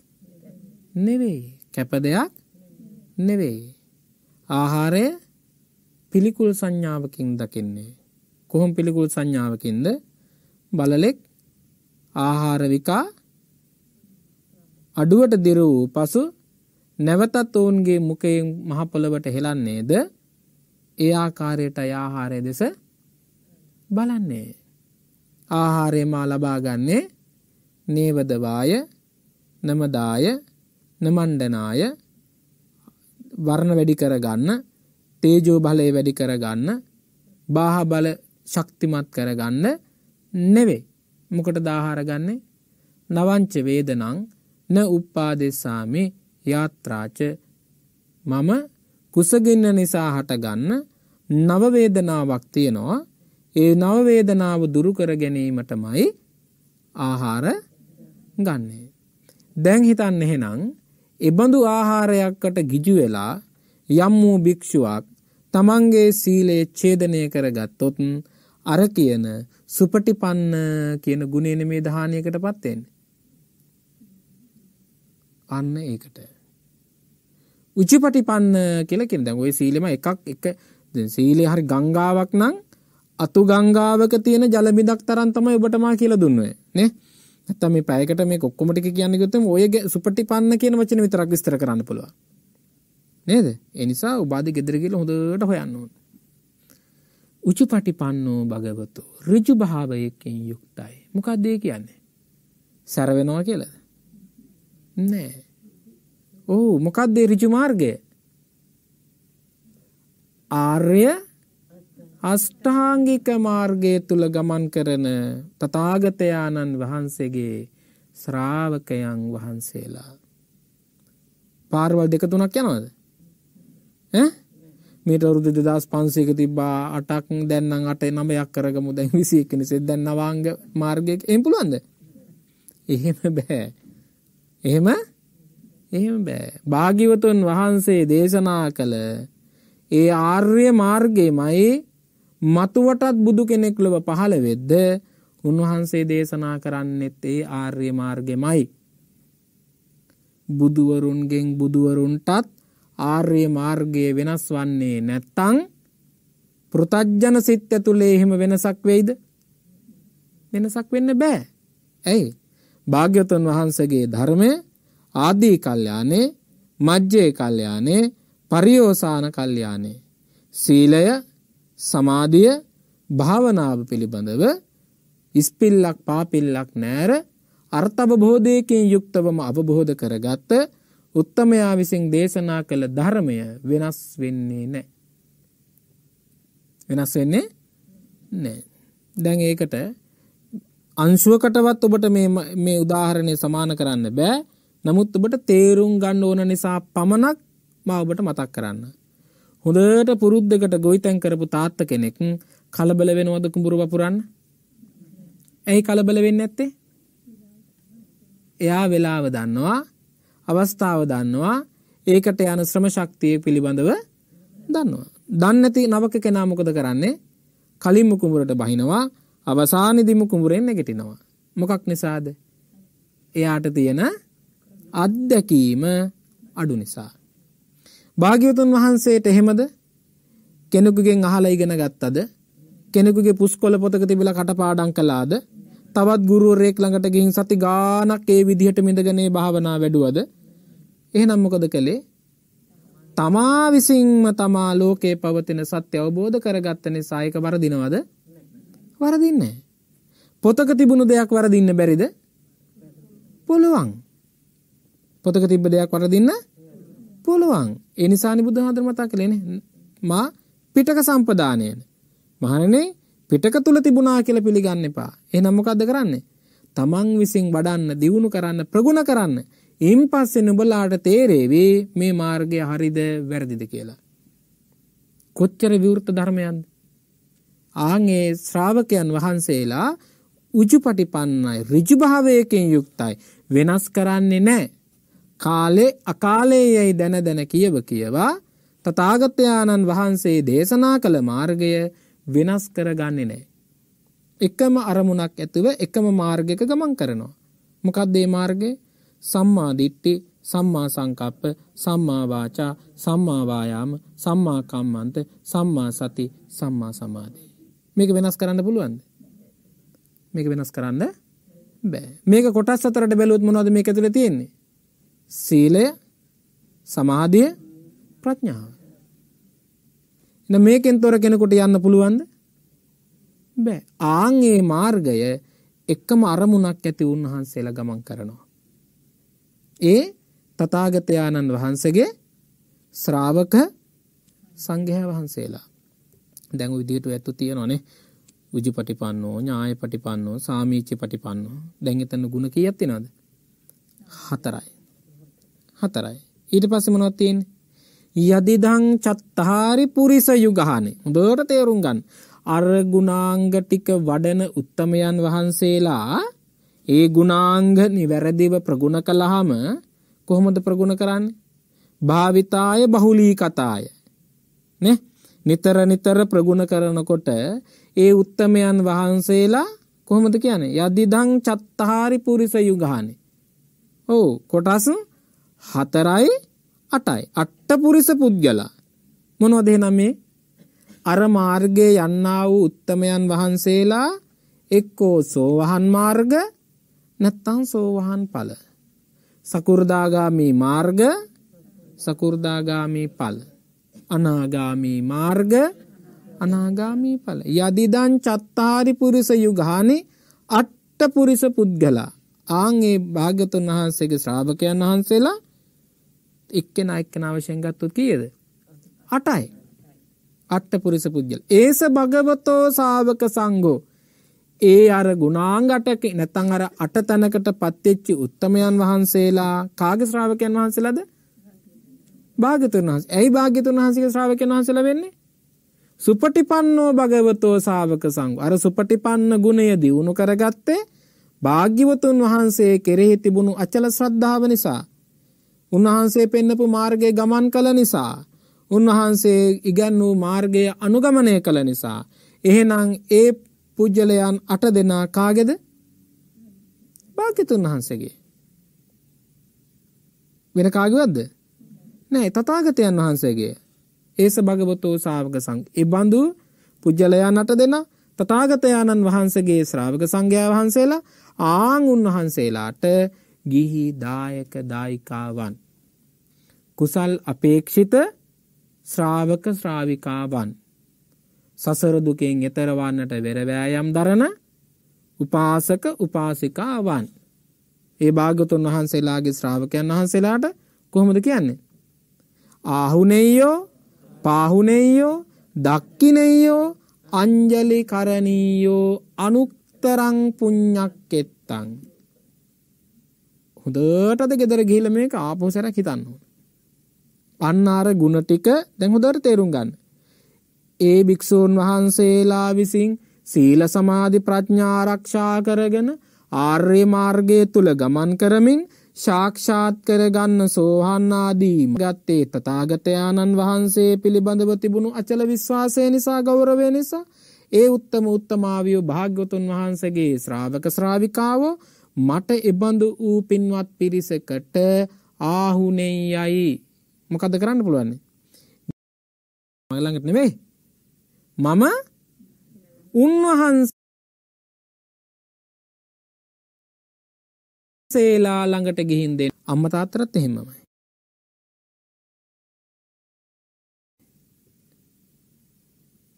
නෙවෙයි කැප දෙයක් නෙවෙයි ආහාරය පිළිකුල් සංඥාවකින් දකින්නේ කොහොම පිළිකුල් සංඥාවකින්ද බලලෙක් ආහාර විකා අඩුවට දිර වූ පසු නැවතත් ඔවුන්ගේ මුඛයෙන් මහ පොළවට හෙලන්නේද ඒ ආකාරයට ආහාරය දෙස බලන්නේ ආහාරය මා ලබා ගන්නේ නේවදවාය නමදාය නමණ්ඩනාය වර්ණ වැඩි කරගන්න තේජෝ බලය වැඩි කරගන්න බාහ බල ශක්තිමත් කරගන්න නෙවෙයි මොකට දාහාරගන්නේ නවංච වේදනං න උප්පාදෙසාමි යාත්‍රාච මම කුසගින්න නිසා හටගන්න නවවේදනාවක් තියෙනවා ඒ නවවේදනාව දුරුකර ගැනීමටමයි ආහාර ගන්නේ. දැන් හිතන්න එහෙනම් එබඳු ආහාරයක්කට ගිජු වෙලා යම් වූ භික්ෂුවක් තමන්ගේ සීලේ ඡේදනය කරගත්තොත් අර කියන සුපටිපන්න කියන ගුණේන මේ දහානයකට පත්තෙන් අන්න ඒකට උචිපටිපන්න කියලකින් දැන් ඔය සීලෙම එකක් එක සීලේ හරි ගංගාවක් නම් අතු ගංගාවක තියෙන ජලබිදක් තරන් තමයි ඔබටමා කියලා දුන්නේ නේ නැත්තම් මේ පැයකට මේ ඔක්කොම ටික කියන්නේ ගත්තම ඔය සුපටිපන්න කියන වචනේ විතරක් විස්තර කරන්න පුළුවන් නේද ඒ නිසා ඔබ ආදී ගෙදර ගිහලා හොඳට හොයන්න ඕනේ උචුපටි පන්නෝ භගවතු ඍජු භාවයකින් යුක්තයි. මොකක්දේ කියන්නේ. සැරවෙනවා කියලද. නෑ. ඕ මොකක්දේ රිජු මාර්ගය. ආර්ය අෂ්ඨාංගික මාර්ගය තුළ ගමන් කරන තතාගතයාණන් වහන්සේගේ ශ්‍රාවකයන් වහන්සේලා. පාර්වල් දෙක තුනක් යනවද? ඈ මේට වරුදු දෙදස් පන්සේක තිබා අටක් දැන්නම් අටේ නමයක් කරගමු දැන් විසියක් නිසේ දැන් නවාංග මාර්ගයක් එම් පුළුවන්ද එහෙම බෑ එහෙම එහෙම බෑ භාගිවතුන් වහන්සේ දේශනා කළ ඒ ආර්ය මාර්ගයමයි මතුවටත් බුදු කෙනෙක් ලොව පහළ වෙද්ද උන්වහන්සේ දේශනා කරන්නෙත් ඒ ආර්ය මාර්ගෙමයි බුදුවරුන්ගෙන් බුදුවරුන්ටත් ආර්ය මාර්ගය වෙනස් වන්නේ නැත්තං පෘතජ්ජන සිත් ඇතුළේ එහෙම වෙනසක් වෙයිද? වෙනසක් වෙන්න බෑ. ඇයි? භාග්‍යවතුන් වහන්සේගේ ධර්මය ආදී කල්යාණේ, මජ්ජේ කල්යාණේ, පරියෝසాన කල්යාණේ. සීලය, සමාධිය, භාවනාව පිළිබඳව ඉස්පිල්ලක් පාපිල්ලක් නැර අර්ථ අවබෝධයකින් යුක්තවම අවබෝධ කරගත්ත උත්තමයා විසින් දේශනා කළ ධර්මය වෙනස් වෙන්නේ නැහැ. වෙනස් වෙන්නේ නැහැ. දැන් ඒකට අංශුවකටවත් ඔබට මේ මේ උදාහරණය සමාන කරන්න බෑ. නමුත් ඔබට තේරුම් ගන්න ඕන නිසා පමණක් මා ඔබට මතක් කරන්න. හොඳට පුරුද්දකට ගොවිතැන් කරපු තාත්ත කෙනෙක් කලබල වෙනවද කුඹුරු වපුරන්න? ඇයි කලබල වෙන්නේ නැත්තේ? එයා වෙලාව දන්නවා. අවස්ථාව දන්නවා ඒකට යන ශ්‍රම ශක්තිය පිළිබඳව දන්නවා. දන්නති නවක කෙනා මොකද කරන්නේ? කලින්ම කුඹරට බහිනවා, අවසානයේදීම කුඹරෙන් නැගිටිනවා. මොකක් නිසාද? එයාට තියෙන අත්දැකීම අඩු නිසා. භාග්‍යවතුන් වහන්සේට එහෙමද කෙනෙකුගෙන් අහලා ඉගෙන ගත්තද? කෙනෙකුගේ පුස්කොළ පොතක තිබිලා කටපාඩම් කළාද? තවත් ගුරුවරයෙක් ළඟට ගිහින් සති ගාණක් ඒ විදිහට මිඳගනේ භාවනා වැඩුවද? එහෙනම් මොකද කළේ? තමා විසින්ම තමා ලෝකේ පවතින සත්‍ය අවබෝධ කරගත්ත නිසා ඒක වරදිනවද? වරදින්නේ නැහැ. පොතක තිබුණු දෙයක් වරදින්න බැරිද? පුළුවන්. පොතක තිබ්බ දෙයක් වරදින්න පුළුවන්. ඒ නිසානි බුදුහාමර මතක් කළේනේ. මා පිටක සම්පදානයන. මහණනේ පිටක තුල තිබුණා කියලා පිළිගන්න එපා. එහෙනම් මොකද්ද කරන්නේ? තමන් විසින් වඩන්න, දියුණු කරන්න, ප්‍රගුණ කරන්න. ඉන් පස්සෙ නුබලාට තේරේවි මේ මාර්ගය හරිද වැරදිද කියලා. කොච්චර විවෘත ධර්මයන්ද. ආගේ ශ්‍රාවකයන් වහන්සේලා උජුපටි පන්නයි රිජුභාවයකින් යුක්තයි වෙනස් කරන්නේ නෑ. කාලේ අකාලේ යැයි දැන දැන කියව කියවා තතාගතයාණන් වහන්සේ දේශනා කළ මාර්ගය වෙනස් කරගන්නේ නෑ. එකම අරමුණක් ඇතුව එකම මාර්ගක ගමන් කරනවා. මොකක්දේ මාර්ගය සම්මා දිට්ඨි සම්මා සංකප්ප සම්මා වාචා සම්මා වායාම සම්මා කම්මන්ත සම්මා සති සම්මා සමාධි මේක වෙනස් කරන්න පුළුවන්ද මේක වෙනස් කරන්න බෑ මේක කොටස් හතරට බැලුවොත් මොනවද මේක ඇතුලේ තියෙන්නේ සීලය සමාධිය ප්‍රඥාව එන මේකෙන් තොර කෙනෙකුට යන්න පුළුවන්ද බෑ ආන් ඒ මාර්ගය එකම අරමුණක් ඇති උන්වහන්සේලා ගමන් කරනවා ඒ තථාගතයන්න් වහන්සේගේ ශ්‍රාවක සංඝයා වහන්සේලා. දැන් ওই විදිහට ඇත්තු තියෙනවනේ. උජුපටිපන්නෝ, ඥායපටිපන්නෝ, සාමීචිපටිපන්නෝ. දැන් එතන ಗುಣ කීයක් තියෙනවද? හතරයි. හතරයි. ඊට පස්සේ මොනවද තියෙන්නේ? යදිදං චත්තාරි පුරිස යුගහනේ. හොඳට තේරුම් ගන්න. අර ගුණාංග ටික වඩන උත්තමයන් වහන්සේලා ඒ ගුණාංග නිවැරදිව ප්‍රගුණ කළාම කොහොමද ප්‍රගුණ කරන්නේ? භාවිතාය බහුලී කතාය. නේ? නිතර නිතර ප්‍රගුණ කරනකොට ඒ උත්තමයන් වහන්සේලා කොහොමද කියන්නේ? යදිදං චත්තාරි පුරිස යුගානේ. ඔව් කොටස් 4යි 8යි. අට්ඨ පුරිස පුද්ගලයා. මොනවද එහෙනම් මේ? අර මාර්ගයේ යන්නා වූ උත්තමයන් වහන්සේලා එක්කෝ සෝවහන් මාර්ගය නැත්තං සෝවහන් පල සකුරදාගාමී මාර්ග සකුරදාගාමී පල අනාගාමී මාර්ග අනාගාමී පල යදිදන් චත්තාරි පුරිස යුගානි අට්ට පුරිස පුද්ගලා ආංගේ භාගතුන් වහන්සේගේ ශ්‍රාභකයන් වහන්සේලා එක්කෙන එක්කන අවශයෙන්ගත්තුත් කියද අටයි අට්ට පුරිස පුද්ගල ඒස භගවතෝ සාාවක සංගෝ ඒ අර ගුණාංගටක නැතන් අර අට තැනකට පත්වෙච්චි උත්තමයන් වහන්සේලා කාගශ්‍රාවකයන් වහන්සේලාද භාගතුන් වහන්ස ඇයි භාග්‍යතුන් වහන්සේගේ ශ්‍රාවකයන් වහන්සේලා වෙන්නේ සුපටිපන්නෝ භගවතෝ ශාවක සංඝ අර සුපටිපන්න ගුණය දියුණු කරගත්තේ භාග්‍යවතුන් වහන්සේ කෙරෙහි තිබුණු අචල ශ්‍රද්ධාව නිසා උන්වහන්සේ පෙන්නපු මාර්ගයේ ගමන් කළ නිසා උන්වහන්සේ ඉගැන්වූ මාර්ගය අනුගමනය කළ නිසා එහෙනම් ඒ පුජ්‍යලයන් අට දෙනා කාගෙද? භාග්‍යතුන් වහන්සේගේ. වෙන කාගේවත්ද? නෑ තථාගතයන් වහන්සේගේ. ඒස භගවතෝ ශා วก සංඝ. ඒ බඳු පුජ්‍යලයන් අට දෙනා තථාගතයන්න් වහන්සේගේ ශ්‍රාවක සංඝයා වහන්සේලා ආන් උන්වහන්සේලාට ගිහි දායක දායිකාවන් කුසල් අපේක්ෂිත ශ්‍රාවක ශ්‍රාවිකාවන් සසර දුකෙන් එතර වන්නට වෙරවෑයම් දරන උපාසක උපාසිකාවන් ඒ භාගතුන් වහන්සේලාගේ ශ්‍රාවකයන් වහන්සේලාට කොහොමද කියන්නේ ආහුනෙයෝ පාහුනෙයෝ දක්කිනෙයෝ අංජලි කරණීයෝ අනුක්තරං පුඤ්ඤක් එත්තං හොඳටද ගෙදර ගිහිල්ලා මේක ආපහු සැරයක් හිතන්න ඕන අන්න අර ಗುಣ ටික දැන් හොඳට තේරුම් ගන්න ඒ භික්‍ෂූන් වහන්සේලා විසින් සීල සමාධි ප්‍රඥාරක්ෂා කරගෙන ආර්ය මාර්ගය තුළ ගමන් කරමින් ශාක්ෂාත් කරගන්න සෝහන් ආදී ගත්තේ තථාගතයන්න් වහන්සේ පිළිබඳව තිබුණු අචල විශ්වාසය නිසා ගෞරවය නිසා ඒ උත්තම උත්තමාවිය භාග්‍යවතුන් වහන්සේගේ ශ්‍රාවක ශ්‍රාවිකාව මට එබඳු වූ පින්වත් පිරිසකට ආහුනේ යයි මොකද කරන්න පුළුවන්නේ මගලඟට නෙමෙයි මම උන්වහන්ස සේලා ළඟට ගිහින් දෙෙන් අම්ම තාත්තරත් එහෙමමයි.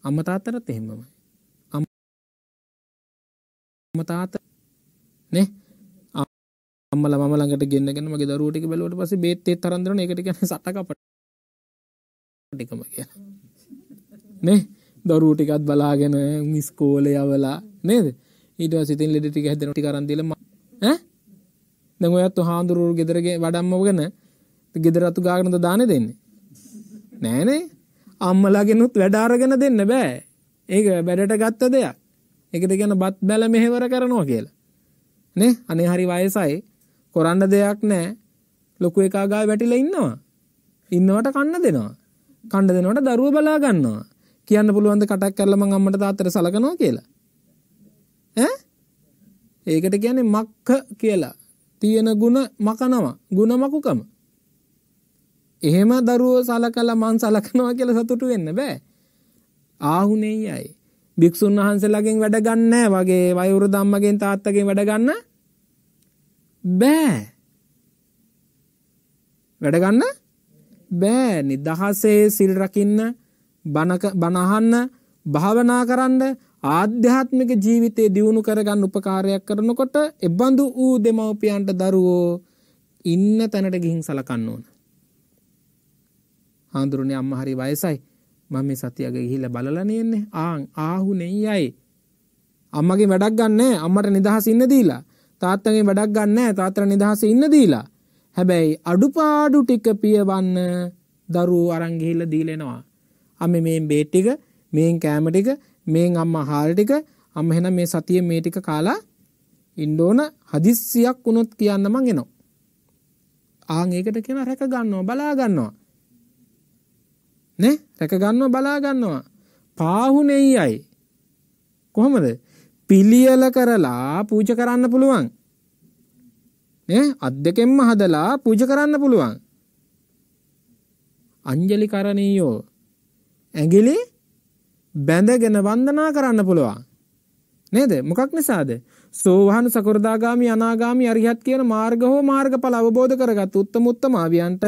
අම්ම තාත්තරත් එහෙමමයි. අම්ම තාත නෙ අම්මල මම ළඟට ගෙන්න්නගෙන මගේ දරුවටික බැලවට පස බේත්තේ තරන්දරන එකට ගැන සටකපට ටිකම කිය නේ දොරූ ටිකත් බලාගෙන මිස්කෝල යවලා නේද ඊට සිතින් ලෙඩ ටික හැදෙන ටික අරන් දීලා දැන් ඔයත් හාඳුරුවෝ ගෙදරගේ වඩම්මවගෙන ගෙදර අතු ගාගෙනද දාන දෙන්නේ නෑනේ අම්මලාගෙනුත් වැඩ අරගෙන දෙන්න බෑ ඒක වැඩට ගත්ත දෙයක් ඒකද කියන බත් බැල මෙහෙවර කරනවා කියලා නේ අනේ හරි වයසයි කරන්න දෙයක් නෑ ලොකු එකා ගාව වැටිලා ඉන්නවා ඉන්නවට කන්න දෙනවා කන්න දෙනවට දරුව බලා ගන්නවා කියන්න පුළුවන්ද කටක් කරලම අම්මට තාත්තට සලකනවා කියලා ඈ ඒකට කියන්නේ මක්ක කියලා තියෙන ಗುಣ මකනවා ಗುಣ මකුකම එහෙම දරුවෝ සලකලා මං සලකනවා කියලා සතුටු වෙන්න බෑ ආහුනේයයි භික්ෂුන් වහන්සේලාගෙන් වැඩ ගන්න වගේ වයුරු ධම්මගෙන් තාත්තගෙන් වැඩ ගන්න බෑ වැඩ ගන්න බෑනි දහසේ සිල් රකින්න බණහන්න භාවනා කරන්න ආධ්‍යාත්මික ජීවිතේ දියුණු කරගන්න උපකාරයක් කරනකොට එබඳු වූ දෙමව්පියන්ට දරුවෝ ඉන්න තැනට ගිහින් සලකන්න ඕන. හාඳුරුනේ අම්මා හරි වයසයි. මම මේ සතියක ගිහිල්ලා බලලා නෙන්නේ. ආන් ආහු නෙයයි. අම්මගේ වැඩක් ගන්නෑ. අම්මට නිදහස ඉන්න දීලා. තාත්තගේ වැඩක් ගන්නෑ. තාත්තට නිදහස ඉන්න දීලා. හැබැයි අඩුපාඩු ටික පියවන්න දරුවෝ අරන් ගිහිල්ලා දීලා එනවා. අම මේ බේට්ටික මේන් කෑමටික මේ අම්ම හාරටික අම හෙන මේ සතිය මේ ටික කාලා ඉන්ඩෝන හදිස්සියක් වුණොත් කියන්න මං එනවා. ආං ඒකට කියෙන රැක ගන්නවා බලා ගන්නවා. නේ රැක ගන්නවා බලා ගන්නවා. පාහුනෙයි අයි. කොහොමද පිළියල කරලා පූජ කරන්න පුළුවන්. අත් දෙකෙන්ම හදලා පූජ කරන්න පුළුවන්. අංජලි කරණීයෝ ඇඟිලි බැඳගෙන වන්දනා කරන්න පුළුවන්. නේද? මොකක් නිසාද? සෝවහන සකෘදාගාමි අනාගාමි අරිහත් කියන මාර්ග හෝ මාර්ගඵල අවබෝධ කරගත් උත්තම උත්තමාවියන්ට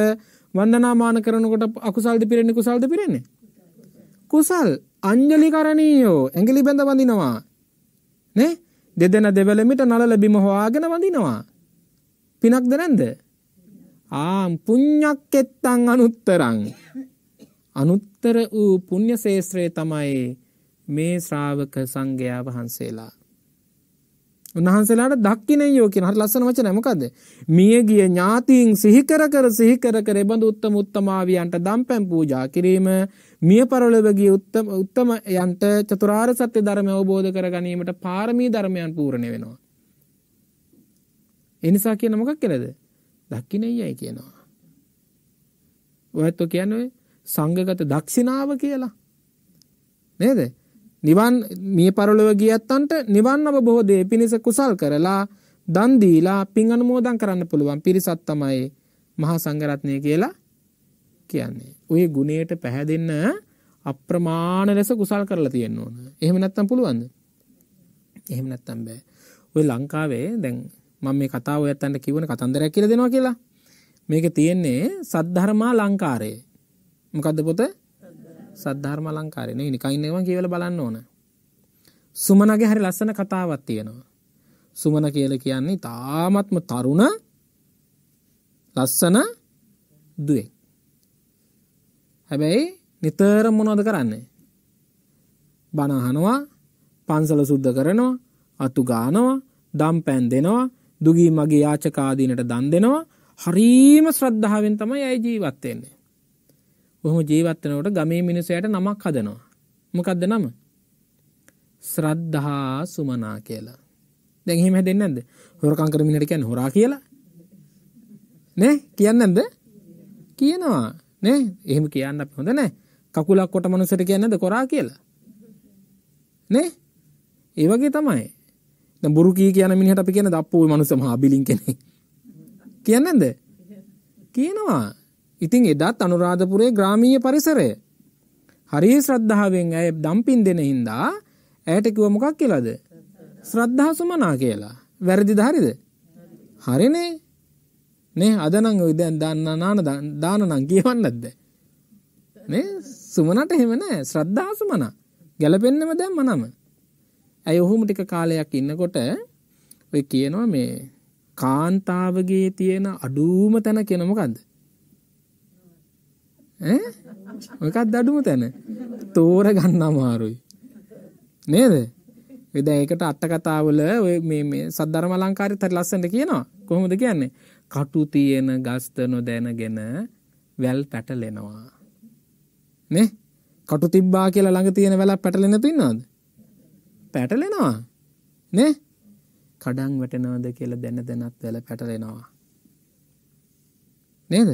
වන්දනාමාන කරනකොට අකුසල්ද පිරෙන්නේ කුසල්ද පිරෙන්නේ? කුසල් අංජලි කරණීයෝ ඇඟිලි බැඳ වඳිනවා. නේ? දෙදෙන දෙවලමිට නලල බිම හොයාගෙන වඳිනවා. පිනක්ද නැන්ද? ආම් පුඤ්ඤක්කෙත්තං අනුත්තරං අනුත්තර වූ පුණ්‍ය ශේත්‍රයේ තමයි මේ ශ්‍රාවක සංඝයා වහන්සේලා. උන්වහන්සේලාට දක්කිනයෝ කියන හරි ලස්සන වචනය මොකද්ද? මියගිය ඥාතීන් සිහි කර කර සිහි කර කර එබඳු උත්තම උත්තමාවියන්ට දම්පැන් පූජා කිරීම මිය පරලොව ගිය උත්තම උත්තමයන්ට චතුරාර්ය සත්‍ය ධර්මය අවබෝධ කර ගැනීමට පාරමී ධර්මයන් පූර්ණ වෙනවා. ඒ නිසා කියන මොකක් කියලාද? දක්කිනයයි කියනවා. ඔයත් ඔය කියන්නේ සංගගත දක්ෂිනාව කියලා. නේද? නිවන් මිය පරලොව ගියත්තන්ට නිවන් අවබෝධයේ පිණිස කුසල් කරලා දන් දීලා පින් අනුමෝදන් කරන්න පුළුවන් පිරිසක් තමයි මහා සංඝරත්නය කියලා කියන්නේ. ওই ගුණයට පැහැදෙන්න අප්‍රමාණ ලෙස කුසල් කරලා තියෙන්න ඕන. එහෙම නැත්තම් පුළුවන්ද? එහෙම නැත්තම් බෑ. ওই ලංකාවේ දැන් මම මේ කතාව ඔයත්තන්ට කියවන කතන්දරයක් කියලා දෙනවා කියලා. මේක තියෙන්නේ සද්ධර්මා ලංකාරයේ මොකක්ද පොත සද්ධර්ම ලංකාරන නිකයින්නවා කියවල බලන්න ඕන සුමනගේ හරි ලස්සන කතාවත් තියෙනවා සුමන කියල කියන්නේ තාමත්ම තරුණ ලස්සන දුවෙක් හැබැයි නිතර මොනොද කරන්නේ බණහනවා පන්සල සුද්ධ කරනවා අතු ගානවා දම් පැන් දෙනවා දුගී මගේ යාචකාදීනට දන් දෙනවා හරීම ශ්‍රද්ධාවෙන් තමයි ඇයි ජීවත්වෙන්නේ බොහොම ජීවත් වෙනකොට ගමේ මිනිසයාට නමක් හදනවා. මොකද්ද නම? ශ්‍රද්ධා සුමනා කියලා. දැන් එහෙම හැදෙන්නේ නැද්ද? හොරකම් කර මිනිහට කියන්නේ හොරා කියලා. නේ? කියන්නේ නැද්ද? කියනවා. නේ? එහෙම කියන්න අපි හොඳ නැහැ. කකුලක් කොට මනුස්සයට කියන්නේ නැද්ද කොරා කියලා? නේ? ඒ වගේ තමයි. දැන් බුරු කී කියන මිනිහට අපි කියන්නේ දප්පු ওই මනුස්ස මහා බිලින් කෙනෙක්. කියන්නේ නැද්ද? කියනවා. ඉතින් එදත් අනුරාධපුරේ ග්‍රාමීය පරිසරය. හරි ශ්‍රද්ධාවෙන් ඇය දම්පින් දෙන හින්දා ඇයට කිව මොකක් කියලාද? ශ්‍රද්ධා සුමනා කියලා. වැරදිද හරිද? හරිනේ. නේ අද නම් ඔය දැන් දාන්න නාන දාන නම් කියවන්නත් බෑ. නේ සුමනට එහෙම නෑ ශ්‍රද්ධා සුමනා. ගැලපෙන්නෙම දැන් මනම. ඇයි ඔහොම ටික කාලයක් ඉන්නකොට ඔය කියනවා මේ කාන්තාවගේ තියෙන අඩුම තැන කියන මොකද්ද? ඔකත් අඩුම තැන තෝර ගන්න අමාරුයි නේද එදැන් ඒකට අට කතාවල ඔය මේ මේ සද්ධර්ම ලංකාරය තර ලස්සට කියනවා කොහොමද කියන්නේ කටු තියෙන ගස්ත නොදැනගෙන වැල් පැටලෙනවා නේ කටු තිබ්බා කියලා ළඟ තියෙන වැල පැටලෙන පින්නවද පැටලෙනවා නේ කඩන් වැටෙනවද කියලා දැන දැනත් වැල පැටලෙනවා නේද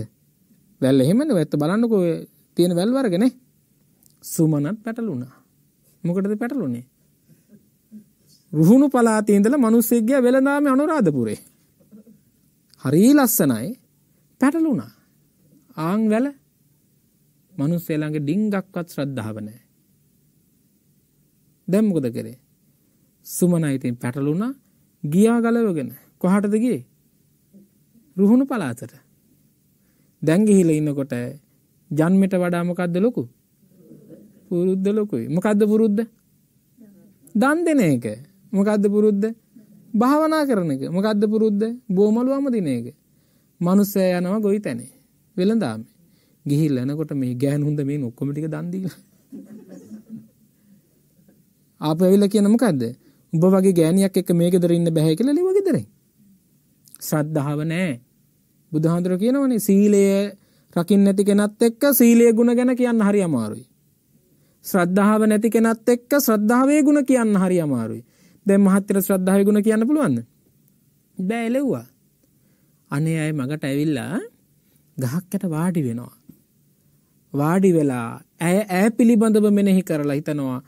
වැල් එහෙමද ඇත්ත බලන්නකෝ තියෙන වැල් වර්ගනේ සුමනත් පැටලුණා. මොකටද පැටලුනේ? රුහුණු පළාතේ ඉඳලා මිනිස්සෙක්ගේ වෙළඳාමේ අනුරාධපුරේ. හරී ලස්සනයි පැටලුණා. ආන් වැල මිනිස්සෙ ළඟ ඩිංගක්වත් ශ්‍රද්ධාව නැහැ. දැන් මොකද කරේ? සුමනා ඉතින් පැටලුණා ගියා ගලවගෙන. කොහටද ගියේ? රුහුණු පළාතට. දැංගිහිල ඉන්නකොට ජන්මට වඩා මොකක්ද ලොකු පුරුද්ධ ලොකුයි මොකක්ද පුරුද්ධ දන් දෙන එක මොකක්ද පුරුද්ධ භාවනා කරන එක මොකක්ද පුරුද්ධ බෝමලුවම දින එක මනුස්සය යනවා ගොයි තැනේ වෙළඳාමේ ගිහිල්ලා එනකොට මේ ගෑනු හොඳ මේ ඔක්කොම ටික දන් දීලා ආපවිල කියන මොකද්ද උඹ වගේ ගෑණියක් එක්ක මේ ගෙදර ඉන්න බෑ කියලා ලිව ගෙදරින් ශ්‍රද්ධාව නැහැ බුදුහාඳුර කියනවනේ සීලය රකින්න නැති කෙනත් එක්ක සීලයේ ಗುಣ ගැන කියන්න හරි අමාරුයි. ශ්‍රද්ධාව නැති කෙනත් එක්ක ශ්‍රද්ධාවේ ಗುಣ කියන්න හරි අමාරුයි. දැන් මහත්තර ශ්‍රද්ධාවේ ಗುಣ කියන්න පුළුවන්ද? බෑ එළෙව්වා. අනේ අය මගට ඇවිල්ලා ගහක්කට වාඩි වෙනවා. වාඩි වෙලා ඇය ඈ පිළිබඳව මෙනෙහි කරලා හිතනවා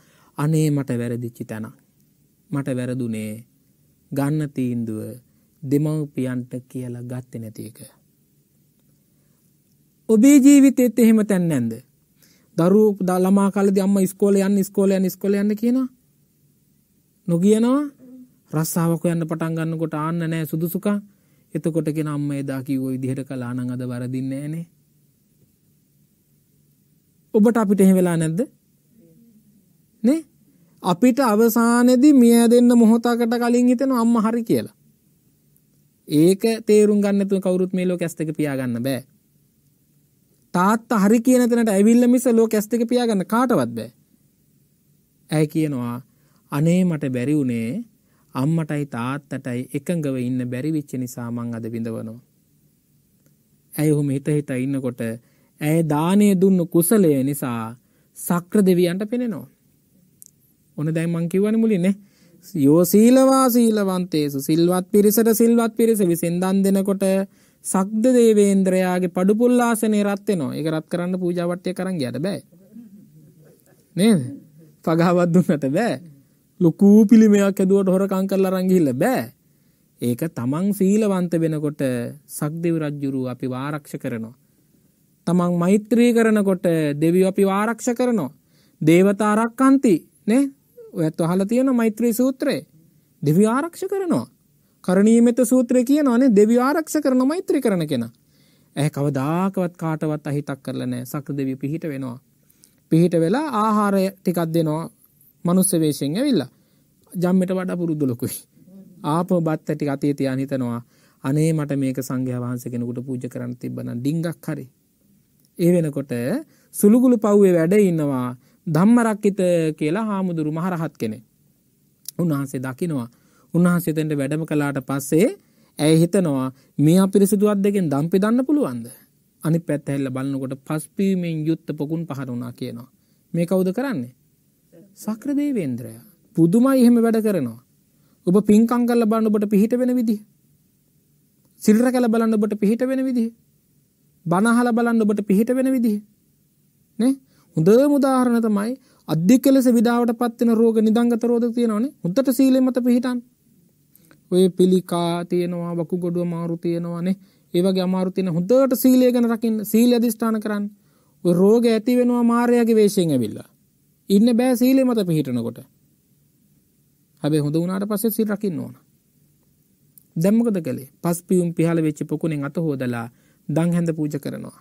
අනේ මට වැරදිච්චි තැන. මට වැරදුනේ ගන්න තීන්දුව දෙමව්පියන්ට කියලා ගත්තේ නැති එක. ඔබේ ජීවිතයත් එහෙම තැන් ඇන්ද. දරු දළමා කලද අම්ම ස්කෝලයන් ස්කෝලයන් ස්කොලයන්න කියන නොගියනවා රස්සාාවක යන්න පටන්ගන්න කොට ආන්න නෑ සුදුසුක එතකොටගෙන අම්ම එදාකිව විදිහට කලානං අද වරදින්න නේ ඔබට අපිට එහෙ වෙලා නැද්ද නේ අපිට අවසානෙදි මිය දෙන්න මොහොතකට කලින් හිතෙන අම්ම හරි කියලා ඒක තේරුම් ගන්නතු කවරුත් මේ ලෝක ඇස්තක පියාගන්න බෑ තාත්තා හරි කියන තැනට ඇවිල්ල මිස ලෝක ඇස් දෙක පියාගන්න කාටවත් බෑ. ඇයි කියනවා අනේ මට බැරි වුණේ අම්මටයි තාත්තටයි එකඟව ඉන්න බැරි වෙච්ච නිසා මං අද විඳවනවා. ඇයි ඔහොම හිත හිත ඉන්නකොට ඇය දානය දුන්නු කුසලය නිසා සක්‍ර දෙවියන්ට පෙනෙනවා. ඔන දැන් මං කිව්වනේ මුලින්නේ යෝ සීලවා සීලවන්තේසු සිල්වත් පිරිසට සිල්වත් පිරිස විසින් දන් දෙනකොට සක්ද දේවේන්ද්‍රයාගේ පඩුපුල්ලාසනේ රත්වෙනවා ඒක රත් කරන්න පූජාවට්ටය කරන්න යට බෑ නේද පගාවත් දුන්නට බෑ ලොකූ පිළිමයක් ඇදුවට හොරකං කරලා රංගිහිල්ල බෑ ඒක තමන් සීලවන්ත වෙනකොට සක්දෙව් රජ්ජුරු අපි වාරක්ෂ කරනවා. තමන් මෛත්‍රී කරනකොට දෙවියෝ අපි වාරක්ෂ කරනවා. දේවතාරක්කන්ති නේ? ඔයත් අහලා තියෙන මෛත්‍රී සූත්‍රය. දෙවියෝ ආරක්ෂ කරනවා. කරණීයමෙත සූත්‍රය කියනවානේ දෙවියෝ ආරක්ෂා කරන මෛත්‍රී කරන කෙනා. ඇහැ කවදාකවත් කාටවත් අහිතක් කරලා නැහැ. සක්‍රදෙවිය පිහිට වෙනවා. පිහිට වෙලා ආහාරය ටිකක් දෙනවා මනුස්ස වේශයෙන් ඇවිල්ලා. ජම්මෙට වඩා පුරුදු ලොකුයි. ආපහු බත් ටික අතේ තියාගෙන හිතනවා. අනේ මට මේක සංඝයා වහන්සේ කෙනෙකුට පූජා කරන්න තිබ්බනම් ඩිංගක් හරි. ඒ වෙනකොට සුළුගුළු පව්වේ වැඩ ඉන්නවා ධම්මරක්කිත කියලා හාමුදුරු මහරහත් කෙනෙක්. උන්වහන්සේ දකිනවා උන්වහන්සේ දෙන්න වැඩම කළාට පස්සේ ඇය හිතනවා මේ අපිරිසිදු අද්දකින් දම් පිදන්න පුළුවන්ද අනි පැත්තැල්ල බලන්නකොට පස්පීමෙන් යුත්ත පොකුන් පහරුණා කියනවා මේ කවුද කරන්නේ සක්‍රදේවේන්ද්‍රය පුදුමයි එහෙම වැඩ කරනවා ඔබ පින්කං කල්ල බලන්න ඔබට පිහිට වෙන විදිහ සිල්ර කැල බලන්න ඔබට පිහිට වෙන විදිහ බනහල බලන්න ඔබට පිහිට වෙන විදිහ නේ හොඳ උදාහරණ තමයි අධික ලෙස විඩාවට පත්වෙන රෝග නිදංගත රෝග තියෙනවනේ හොඳට සීලෙ මත පිහිටන් ඔය පිළිකා තියෙනවා වකු ගොඩුව මාරු තියෙනවානේ ඒවගේ අමාරුතියන හොඳට සීලය ගැන රකින්න සීල අධිෂ්ඨාන කරන්න ඔය රෝග ඇති වෙනවා මාර්යාගේ වේශයෙන් ඇවිල්ලා ඉන්න බෑ සීලේ මත පිහිටනකොට හැබැයි හොඳ වුණාට පස්සේ සීල් රකින්න ඕන දැන් මොකද කළේ පස් පියුම් පිහල වෙච්ච පොකුණෙන් අත හොදලා දන් හැඳ පූජා කරනවා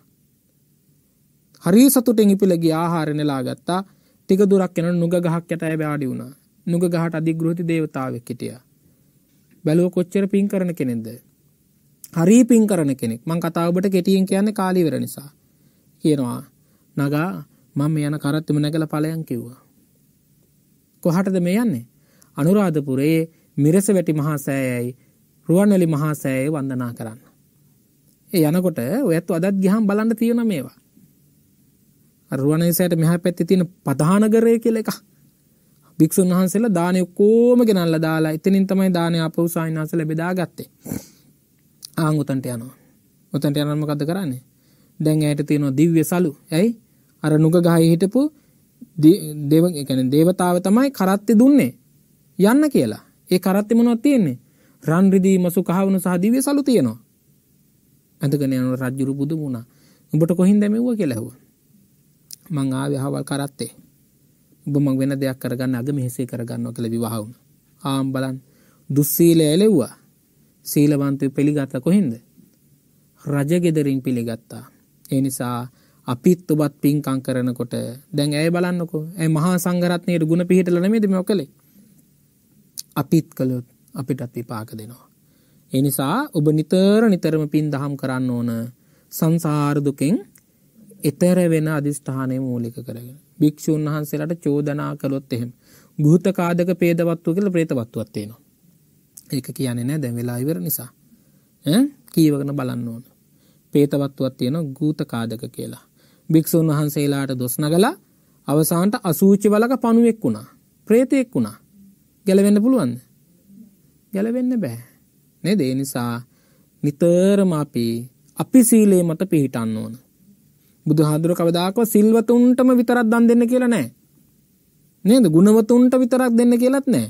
හරි සතුටෙන් ඉපිල ගිය ආහාර නෙලා ගත්තා ටික දුරක් යන නුග ගහක් යට ඇය බෑඩි වුණා නුග ගහට අධිග්‍රෝති දේවතාවෙක් හිටියා බැලුව කොච්චර පින් කරන කෙනෙක්ද හරි පින් කරන කෙනෙක් මං කතාවට කෙටියෙන් කියන්න කාලිවර නිසා කියනවා නගා මම යන කරත්තම නැගල පලයන් කිව්වා කොහටද මේ යන්නේ අනුරාධපුරයේ මිරස වැටි මහාසෑයයි රුවන්වැලි මහාසෑය වන්දනා කරන්න ඒ යනකොට ඔයත් අදත් ගිහම් බලන්න තියෙන මේවා රුවනසයට මෙහ පැත්ති තියෙන පධානගරය කියල එකක් භික්‍ෂන් වහන්සේලා දානය කෝම ගෙනල්ල දාලා එතනින් තමයි දානය අපව සයිනාස ලැබෙදා ගත්තේ ආංගුතන්ට යනවා උතන්ට යනම කද කරන්නේ දැන් ඇයට තියෙනවා දිව්‍ය සලු ඇයි අර නුග ගහයි හිටපු දෙව එකන දේවතාව තමයි කරත්ති දුන්නේ යන්න කියලා ඒ කරත්ති මොනොත් තියෙන්නේ රන්රිදී මසු කහවුණු සහදිවිය සලු තියෙනවා ඇඳගෙන යනු රජ්ජුරු බුදු වුණා උඹට කොහින් දැමෙව්ව කියලා ඇහුවා මං ආවේ හවල් කරත්තේ උබමං වෙන දෙයක් කරගන්න අද මෙහෙසේ කරගන්න කළ විවාහවුණ ආම් බලන් දුස්සීල ඇලෙව්වා සීලවන්තය පිළිගත කොහින්ද රජගෙදරින් පිළිගත්තා ඒ නිසා අපිත් ඔබත් පින්කං කරනකොට දැන් ඇය බලන්නකො ඇ මහා සංගරත්නයට ගුණ පිහිටල නමේදම කළේ අපිත් කළොත් අපිටත් විපාක දෙනවා එනිසා ඔබ නිතර නිතරම පින් දහම් කරන්න ඕන සංසාරදුකෙන් එතර වෙන අධිස්ථානය මූලික කරගෙන. භික්‍ෂූන් වහන්සේලට චෝදනා කළොත් එහෙම. ගෘතකාදක පේදවත්ව කියල ප්‍රේතවත්වත්තේනවා. ඒක කියන්නේ නෑ දැන් වෙලා ඉවර නිසා. කීවගෙන බලන්න ඕන. පේතවත්වත් තියෙන ගූතකාදක කියලා. භික්‍ෂූන් වහන්සේලාට දොස්නගලා අවසාන්ට අසූචි වලක පණුවෙක් වුණා. ප්‍රේතයෙක් වුණා. ගැලවෙන්න පුළුවන්ද. ගැලවෙන්න බෑ. නෙදේ නිසා නිතරම අපි අපි සීලේ මත පිහිටන්න ඕන. බුදුහාඳුර කවදාකව සිල්වතුන්ටම විතරක් දන් දෙන්න කියලා නෑ. නේද? ගුණවතුන්ට විතරක් දෙන්න කියලාත් නෑ.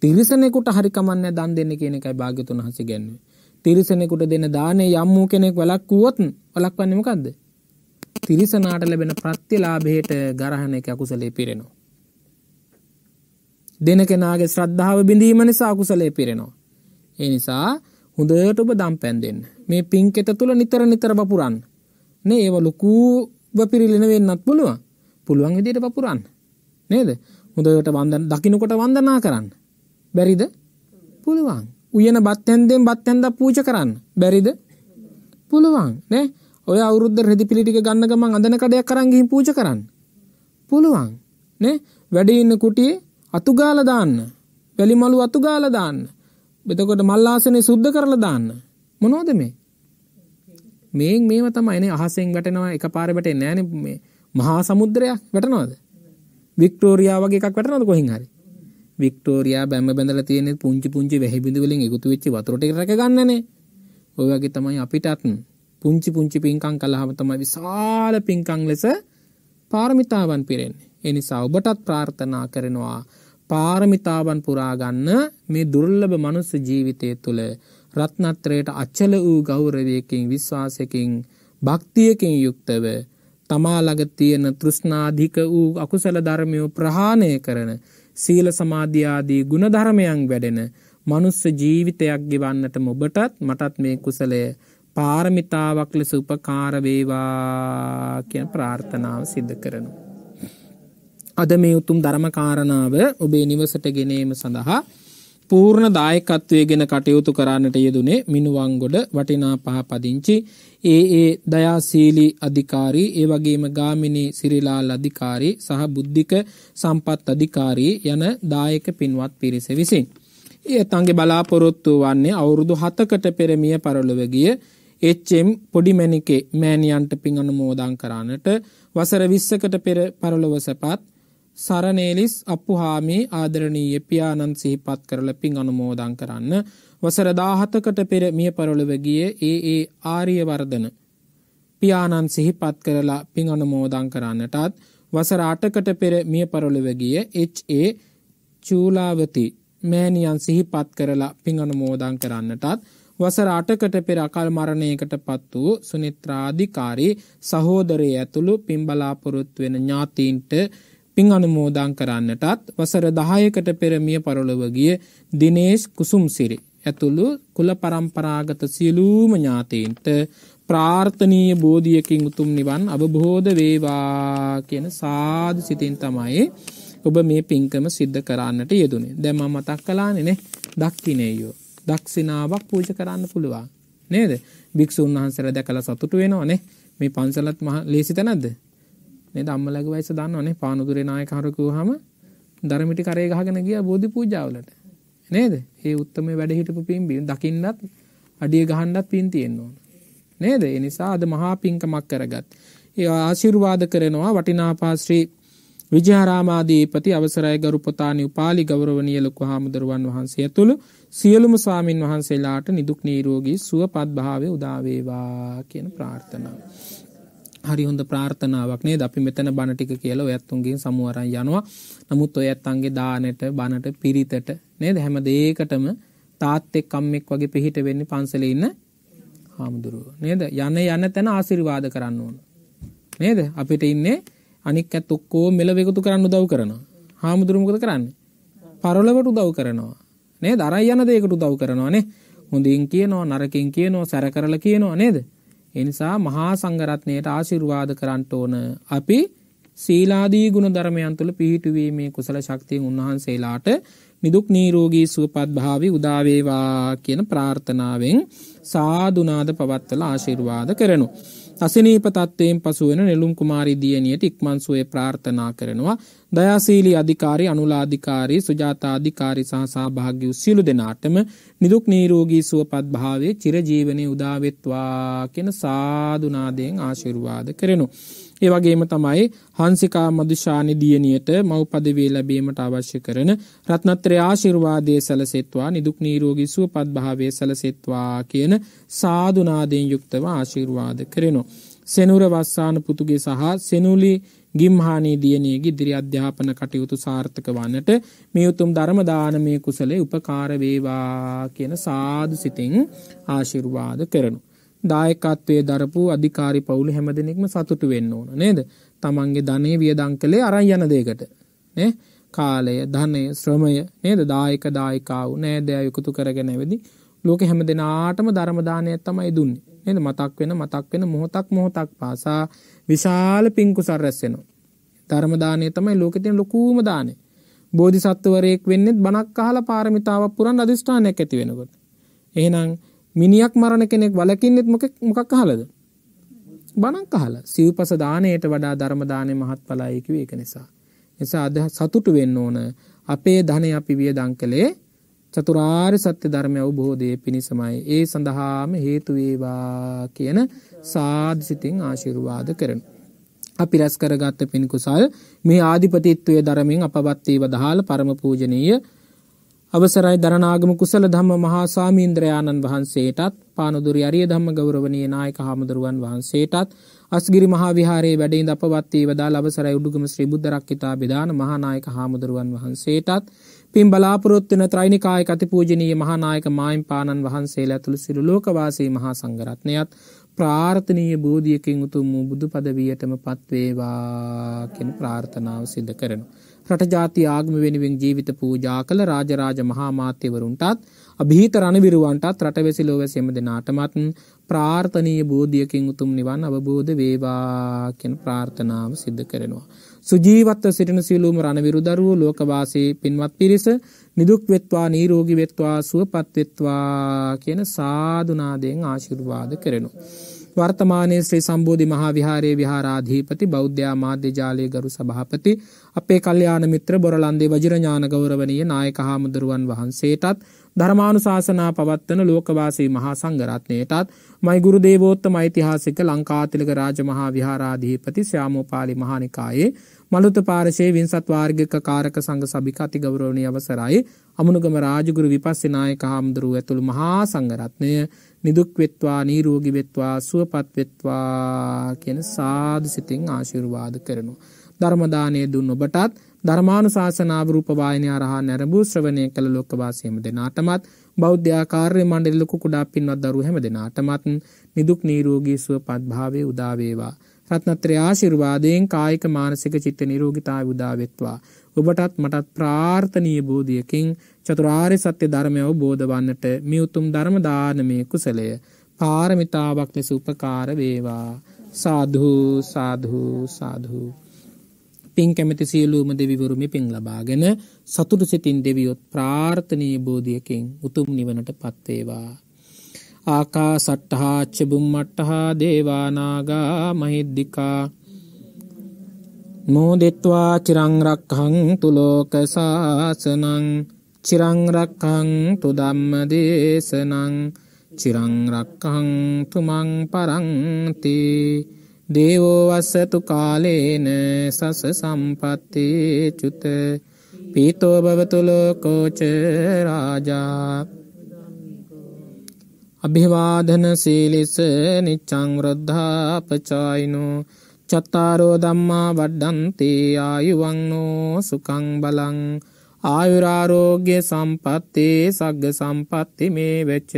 තිරිසනෙකුට හරි කමන්නේ දන් දෙන්න කියන එකයි භාග්‍යතුන් හසේ කියන්නේ. තිරිසනෙකුට දෙන දානේ යම් වූ කෙනෙක් වළක්වුවොත් වළක්වන්නේ මොකද්ද? තිරිසනාට ලැබෙන ප්‍රත්‍යලාභයට ගරහන එක අකුසලයේ පිරෙනවා. දෙන කෙනාගේ ශ්‍රද්ධාව බිඳීම නිසා අකුසලයේ පිරෙනවා. ඒ නිසා හොඳට ඔබ දම් පැන් දෙන්න. මේ පින්කෙත තුල නිතර නිතර වපුරන්න. නේ ඒව ලොකුව පිරිලින වෙන්නත් පුළුවන් පුළුවන් විදියට පපුරන්න නේද හොඳට වන්දන දකින්නකොට වන්දනා කරන්න බැරිද පුළුවන් උයන බත්යන්දෙන් බත්යන්ද පූජ කරන්න බැරිද පුළුවන් නේ ඔය අවුරුද්ද රෙදි පිළිටික ගන්න ගමන් අඳන කඩයක් කරන් ගිහින් පූජ කරන්න පුළුවන් නේ වැඩ ඉන්න කුටියේ අතු ගාලා දාන්න වැලිමලු අතු ගාලා දාන්න එතකොට මල් ආසනේ සුද්ධ කරලා දාන්න මොනවද මේ මේ මේව තමයින අහසෙන් වැටනවා එක පාරබට නෑන මේ මහා සමුද්‍රයක් වැටනවාද වික්ටෝරයා වගේ එකක් වැටනද කොහින් හරි වික්ටෝරයා බැම බැඳල තියෙන පුංචි පුංචි වැහිබිඳවලින් එකතු වෙච්චි වතුරට රැක ගන්නනේ ඔය වගේ තමයි අපිටත් පුංචි පුංචි පින්කං කළහම තමයි විශාල පින්කං ලෙස පාරමිතාවන් පිරෙන්නේ එනිසා ඔබටත් ප්‍රාර්ථනා කරනවා පාරමිතාවන් පුරාගන්න මේ දුර්ලභ මනුස්ස ජීවිතය තුළ රත්නත්‍රයට අච්චල වූ ගෞරවයකින් විශ්වාසකින් භක්තියකින් යුක්තව තමා ළඟ තියෙන තෘෂ්ණාධික වූ අකුසල ධර්මයෝ ප්‍රහාණය කරන සීල සමාධියාදී ගුණධර්මයන් වැඩෙන මනුස්ස ජීවිතයක් ගෙවන්නට ඔබටත් මටත් මේ කුසලය පාරමිතාවක් ලෙස උපකාර වේවා කියන ප්‍රාර්ථනාව සිද්ධ කරනු. අද මේ උතුම් ධර්මකාරණාව ඔබේ නිවසට ගෙනීම සඳහා පූර්ණ දායකත්වය ගෙන කටයුතු කරන්නට යෙදුනේ මිනුවංගොඩ වටිනා පහපදිංචි ඒ ඒ දයාශීලි අධිකාරී ඒ වගේම ගාමිණී සිරිලාල් අධිකාරී සහ බුද්ධික සම්පත් අධිකාරී යන දායක පින්වත් පිරිස විසින්. ඒතන්ගේ බලාපොරොත්තු වන්නේ අවුරුදු හතකට පෙරමිය පරලොවගිය එච්චම් පොඩිමැනිකේ මෑණියන්ට පින් අනුමෝදන් කරන්නට වසර විස්සකට පෙර පරලොව සැපත් සරණේලිස් අප්පුහාමි ආදරණීය පියාණන් සිහිපත් කරල පින් අනුමෝදන් කරන්න වසර දාහතකට පෙර මිය පරොළව ගිය ඒ ඒ ආරියවර්ධන පියාණන් සිහිපත් කරලා පින් අනුමෝදන් කරන්නටත් වසර අටකට පෙර මිය පරොළව ගිය HA චූලාවති මෑණියන් සිහිපත් කරලා පින් අනුමෝදන් කරන්නටත් වසර අටකට පෙර අකල් මරණයකට පත් වූ සුනිත්‍රාධිකාරී සහෝදරය ඇතුළු පින්බලාපොරොත් වෙන ඥාතීන්ට පින් අනුමෝදං කරන්නටත් වසර දහයකට පෙරමිය පරොලොවගිය දිනේශ් කුසුම්සිරි. ඇතුළු කුල පරම්පරාගත සියලූම ඥාතීන්ට ප්‍රාර්ථනීය බෝධියකින් උතුම් නිවන් අවබෝධ වේවා කියන සාධ සිතින් තමයි ඔබ මේ පින්කම සිද්ධ කරන්නට යෙදුනේ දැම මතක් කලානෙනෙ දක්කිනයෝ දක්ෂිනාවක් පූජ කරන්න පුළුවන් නේද භික්‍ෂූන් වහන්සර දැකළ සතුට වෙනවානේ මේ පන්සලත් මහ ලේසි තැනද නේද අම්මලගේ වයස දන්නවනේ පානුදුරේ නායකහරකුවාම දරමිටි කරේ ගහගෙන ගියා බෝධි පූජාවලට නේද? ඒ උත්තරමේ වැඩ හිටපු පින් බින් දකින්නත් අඩිය ගහන්නත් පින් තියෙන්න ඕන. නේද? ඒ නිසා අද මහා පින්කමක් කරගත්. ඒ ආශිර්වාද කරනවා වටිනාපාශ්‍රී විජයාරාමාදීපති අවසරයි ගරුපතානි උපාලි ගෞරවනීය ලොකු හාමුදුරුවන් වහන්සේ ඇතුළු සියලුම ස්වාමින් වහන්සේලාට නිදුක් නිරෝගී සුවපත් භාවය උදා වේවා කියන ප්‍රාර්ථනාව. හරි හොඳ ප්‍රාර්ථනාවක් නේද අපි මෙතන බණටික කියලා ඔයත්තුන්ගේ සමුවරන් යනවා නමුත් ඔය ඇත්තන්ගේ දානට බණට පිරිතට නේද හැම දේකටම තාත්තෙක් කම්මෙක් වගේ පිහිට වෙන්නේ පන්සලේ ඉන්න හාමුදුරුව නේද යන යන තැන ආශිර්වාද කරන්න ඕන නේද අපිට ඉන්නේ අනික් ඇත් ඔක්කෝ මෙලව එකතු කරන්න උදව් කරනවා හාමුදුරුවමකද කරන්නේ පරලවට උදව් කරනවා නේ දරයි යන දේකට උදව් කරනවානේ හොඳින් කියනවා නරකින් කියනවා සැර කරල කියනවා නේද එනිසා මහා සංගරත්නයට ආශිර්වාද කරන්නට ඕන අපි සීලාදී ගුණ ධර්මයන් තුළ පිහිටුවීමේ කුසල ශක්තියෙන් උන්වහන්සේලාට නිදුක් නීරෝගී සුවපත් භාවි උදාවේවා කියන ප්‍රාර්ථනාවෙන් සාධනාද පවත්වල ආශිර්වාද කරනු. අසනීප තත්වයෙන් පසුවෙන නෙළුම් කුමාරි දියණියට ඉක්මන් සුවේ ප්‍රාර්ථනා කරනවා දයාශීලී අධිකාරී අනුලාධිකාරී සුජාතාධිකාරී සහ සහභාගී වූ සියලු දෙනාටම නිදුක් නිරෝගී සුවපත් භාවයේ චිරජීවනයේ උදා වෙත්වා කියන සාදු නාදයෙන් ආශිර්වාද කරනවා ඒවගේම තමයි හන්සිකා මදුෂානි දියණියට මව් පදවිය ලැබීමට අවශ්‍ය කරන රත්නත්‍රය ආශිර්වාදයේ සැලසෙත්වා නිදුක් නිරෝගී සුවපත් භාවයේ සැලසෙත්වා කියන සාදුනාදයෙන් යුක්තව ආශිර්වාද කරනවා. සෙනුර වස්සාන පුතුගේ සහ සෙනුලි ගිම්හානී දියණියගේ ඉදිරි අධ්‍යාපන කටයුතු සාර්ථක වන්නට මේ උතුම් ධර්ම දානමය කුසලයේ උපකාර වේවා කියන සාදු සිතින් ආශිර්වාද කරනවා. දායකත්වය දරපු අධිකාරි පවුල හැම දෙනෙක්ම සතුටු වෙන්න ඕන නේද තමන්ගේ ධනේ වියදං කළේ අරන් යන දෙකට කාලය ධනය ශ්‍රමය නේද දායක දායිකාව නෑදෑ යුකුතු කරගෙන ඇවිදි ලෝක හැම දෙනාටම ධර්මදානයක් තමයි දුන්නේ නේද මතක් වෙන මතක් වෙන මොහොතක් මොහොතක් පාසා විශාල පින්කුසල් රැස් වෙනවා ධර්මදානය තමයි ලෝකෙ තියෙන ලොකුම දානය බෝධිසත්වවරයෙක් වෙන්නෙත් බණක් අහලා පාරමිතාවක් පුරන් අදිෂ්ඨානයක් ඇති වෙනකොට එහෙනම් මිනියක් මරණ කෙනෙක් වලකින්නෙත් මොකක් මොකක් අහලද? බණක් අහලා. සිව්පස දාණයට වඩා ධර්ම දාණය මහත්ඵලයි කිව්වේ ඒක නිසා. නිසා අද සතුටු වෙන්න ඕන. අපේ ධනෙ අපි වියදම් කළේ චතුරාර්ය සත්‍ය ධර්මය අවබෝධයේ පිණිසමයි. ඒ සඳහාම හේතු වේවා කියන සාදසිතින් ආශිර්වාද කරනවා. අපි රැස් කරගත් පින් කුසල් මේ ආධිපතිත්වයේ ධර්මයෙන් අපවත් වේව දහාල පරම පූජනීය අවසරයි දරනාගම කුසල ධම්ම මහා සාමීන්ද්‍රයාණන් වහන්සේටත් පානුදුරි අරිය ධම්ම ගෞරවනීය නායක හාමුදුරුවන් වහන්සේටත් අස්ගිරි මහා විහාරයේ වැඩින් අපවත් වේවදාල අවසරයි උඩුගම ශ්‍රී බුද්ධ රක්කිතා බිදාන මහා නායක හාමුදුරුවන් වහන්සේටත් පින් බලාපොරොත්තු වන ත්‍රිනිකායක අතිපූජනීය මහා නායක මායිම් පානන් වහන්සේලා ඇතුළු සිළු ලෝකවාසී මහා සංඝරත්නයත් ප්‍රාර්ථනීය බෝධියකින් උතුම් වූ බුදු පදවියටම පත්වේවා කියන ප්‍රාර්ථනාව සිදු කරනවා රට ජාති ආගම වෙනුවෙන් ජීවිත පූජා කළ රාජරාජ මහාමාත්‍යවරුන්ටත් અભීත රණවිරුවන්ටත් රටවැසි ලෝවැසි හැම දෙනාටමත් ප්‍රාර්ථනීය බෝධියකින් උතුම් නිවන් අවබෝධ වේවා කියන ප්‍රාර්ථනාව සිදු කරනවා. සුජීවත්ව සිටින සියලුම රණවිරු දරුවෝ ලෝකවාසී පින්වත් පිරිස නිදුක් වෙත්වා නීරෝගී වෙත්වා සුවපත් වෙත්වා කියන සාදුනාදයෙන් ආශිර්වාද කරනවා. වර්තමානයේ ශ්‍රී සම්බෝධි මහා විහාරයේ විහාරාධීපති බෞද්ධයා මාධ්‍යජාලය ගරු සභාපති අපේ කල්යාණ මිත්‍ර බොරලන්දේ වජිරඥාන ගෞරවනීය නායක හාමුදුරුවන් වහන්සේටත් ධර්මානු ශාසනා පවත්වන ලෝකවාසී මහා සංගරත්නයටත් මයිගුරු දේවෝත්ත මයිතිහාසික ලංකාතිලක රාජමහා විහාරාධීපති ශ්‍යාමෝපාලි මහානිකායේ මළුත පාරශයේ විංසත් වාර්ගික කාරක සංඝ සභික අතිගෞරවනීය අවසරයි අමුණුගම රාජගුරු විපස්සනායක හාමුදුරුව ඇතුළු මහා සංඝරත්නය නිදුක් වෙත්වා නිරෝගී වෙත්වා සුවපත් වෙත්වා කියන සාදු සිතින් ආශිර්වාද කරනවා ධර්ම දාණය දුන් ඔබටත් ධර්මානුශාසනාව රූප වායනය හරහා නැරඹූ ශ්‍රවණය කළ ලෝකවාසියම දෙනාටමත් බෞද්ධ ආකාර්ය මණ්ඩල ලොකු කුඩා පින්වත් දරුවෝ හැම දෙනාටමත් නිදුක් නිරෝගී සුවපත් භාවයේ උදා වේවා රත්නත්‍රය ආශිර්වාදයෙන් කායික මානසික චිත්ත නිරෝගිතා විදාවෙත්වා. ඔබටත් මටත් ප්‍රාර්ථනීය බෝධියකින් චතුරාරි සත්‍ය ධර්මය අවබෝධ වන්නට මියුතුම් ධර්ම දානමය කුසලය පාරමිතාවක් ලෙස උපකාර වේවා. සාධු සාධු සාධු. පින් කැමති සියලූම දෙවිවරුම පින් ලබාගෙන සතුටු සිතින් දෙවියොත් ප්‍රාර්ථනය බෝධියකින් උතුම් නිවනට පත්වේවා. ආකා සට්ටහාච්චබුම්මට්ටහා දේවානාගා මහිද්දිිකා මෝදෙත්වා චිරංරක්හං තුලෝක සාසනං චිරංරක්කං තුදම්ම දේශනං චිරංරක්කං තුමං පරංති දේවෝවස්සතු කාලේන සස සම්පත්ති චුත පීතෝභවතුලෝකෝච රාජා අභිවාදන සීලිස නිච්චංවෘද්ධාපචායිනෝ චත්තාරෝ දම්මා වඩ්ඩන්තේ ආයුවංනෝ සුකං බලං ආයුරාරෝග්‍ය සම්පත්තේ සග්ග සම්පත්ති මේ වෙච්ච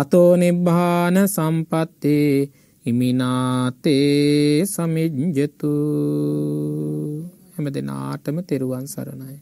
අතෝනිබ්භාන සම්පත්තේ ඉමිනාතේ සමිජ්ජතු හැම දෙනාටම තෙරුවන් සරණයි.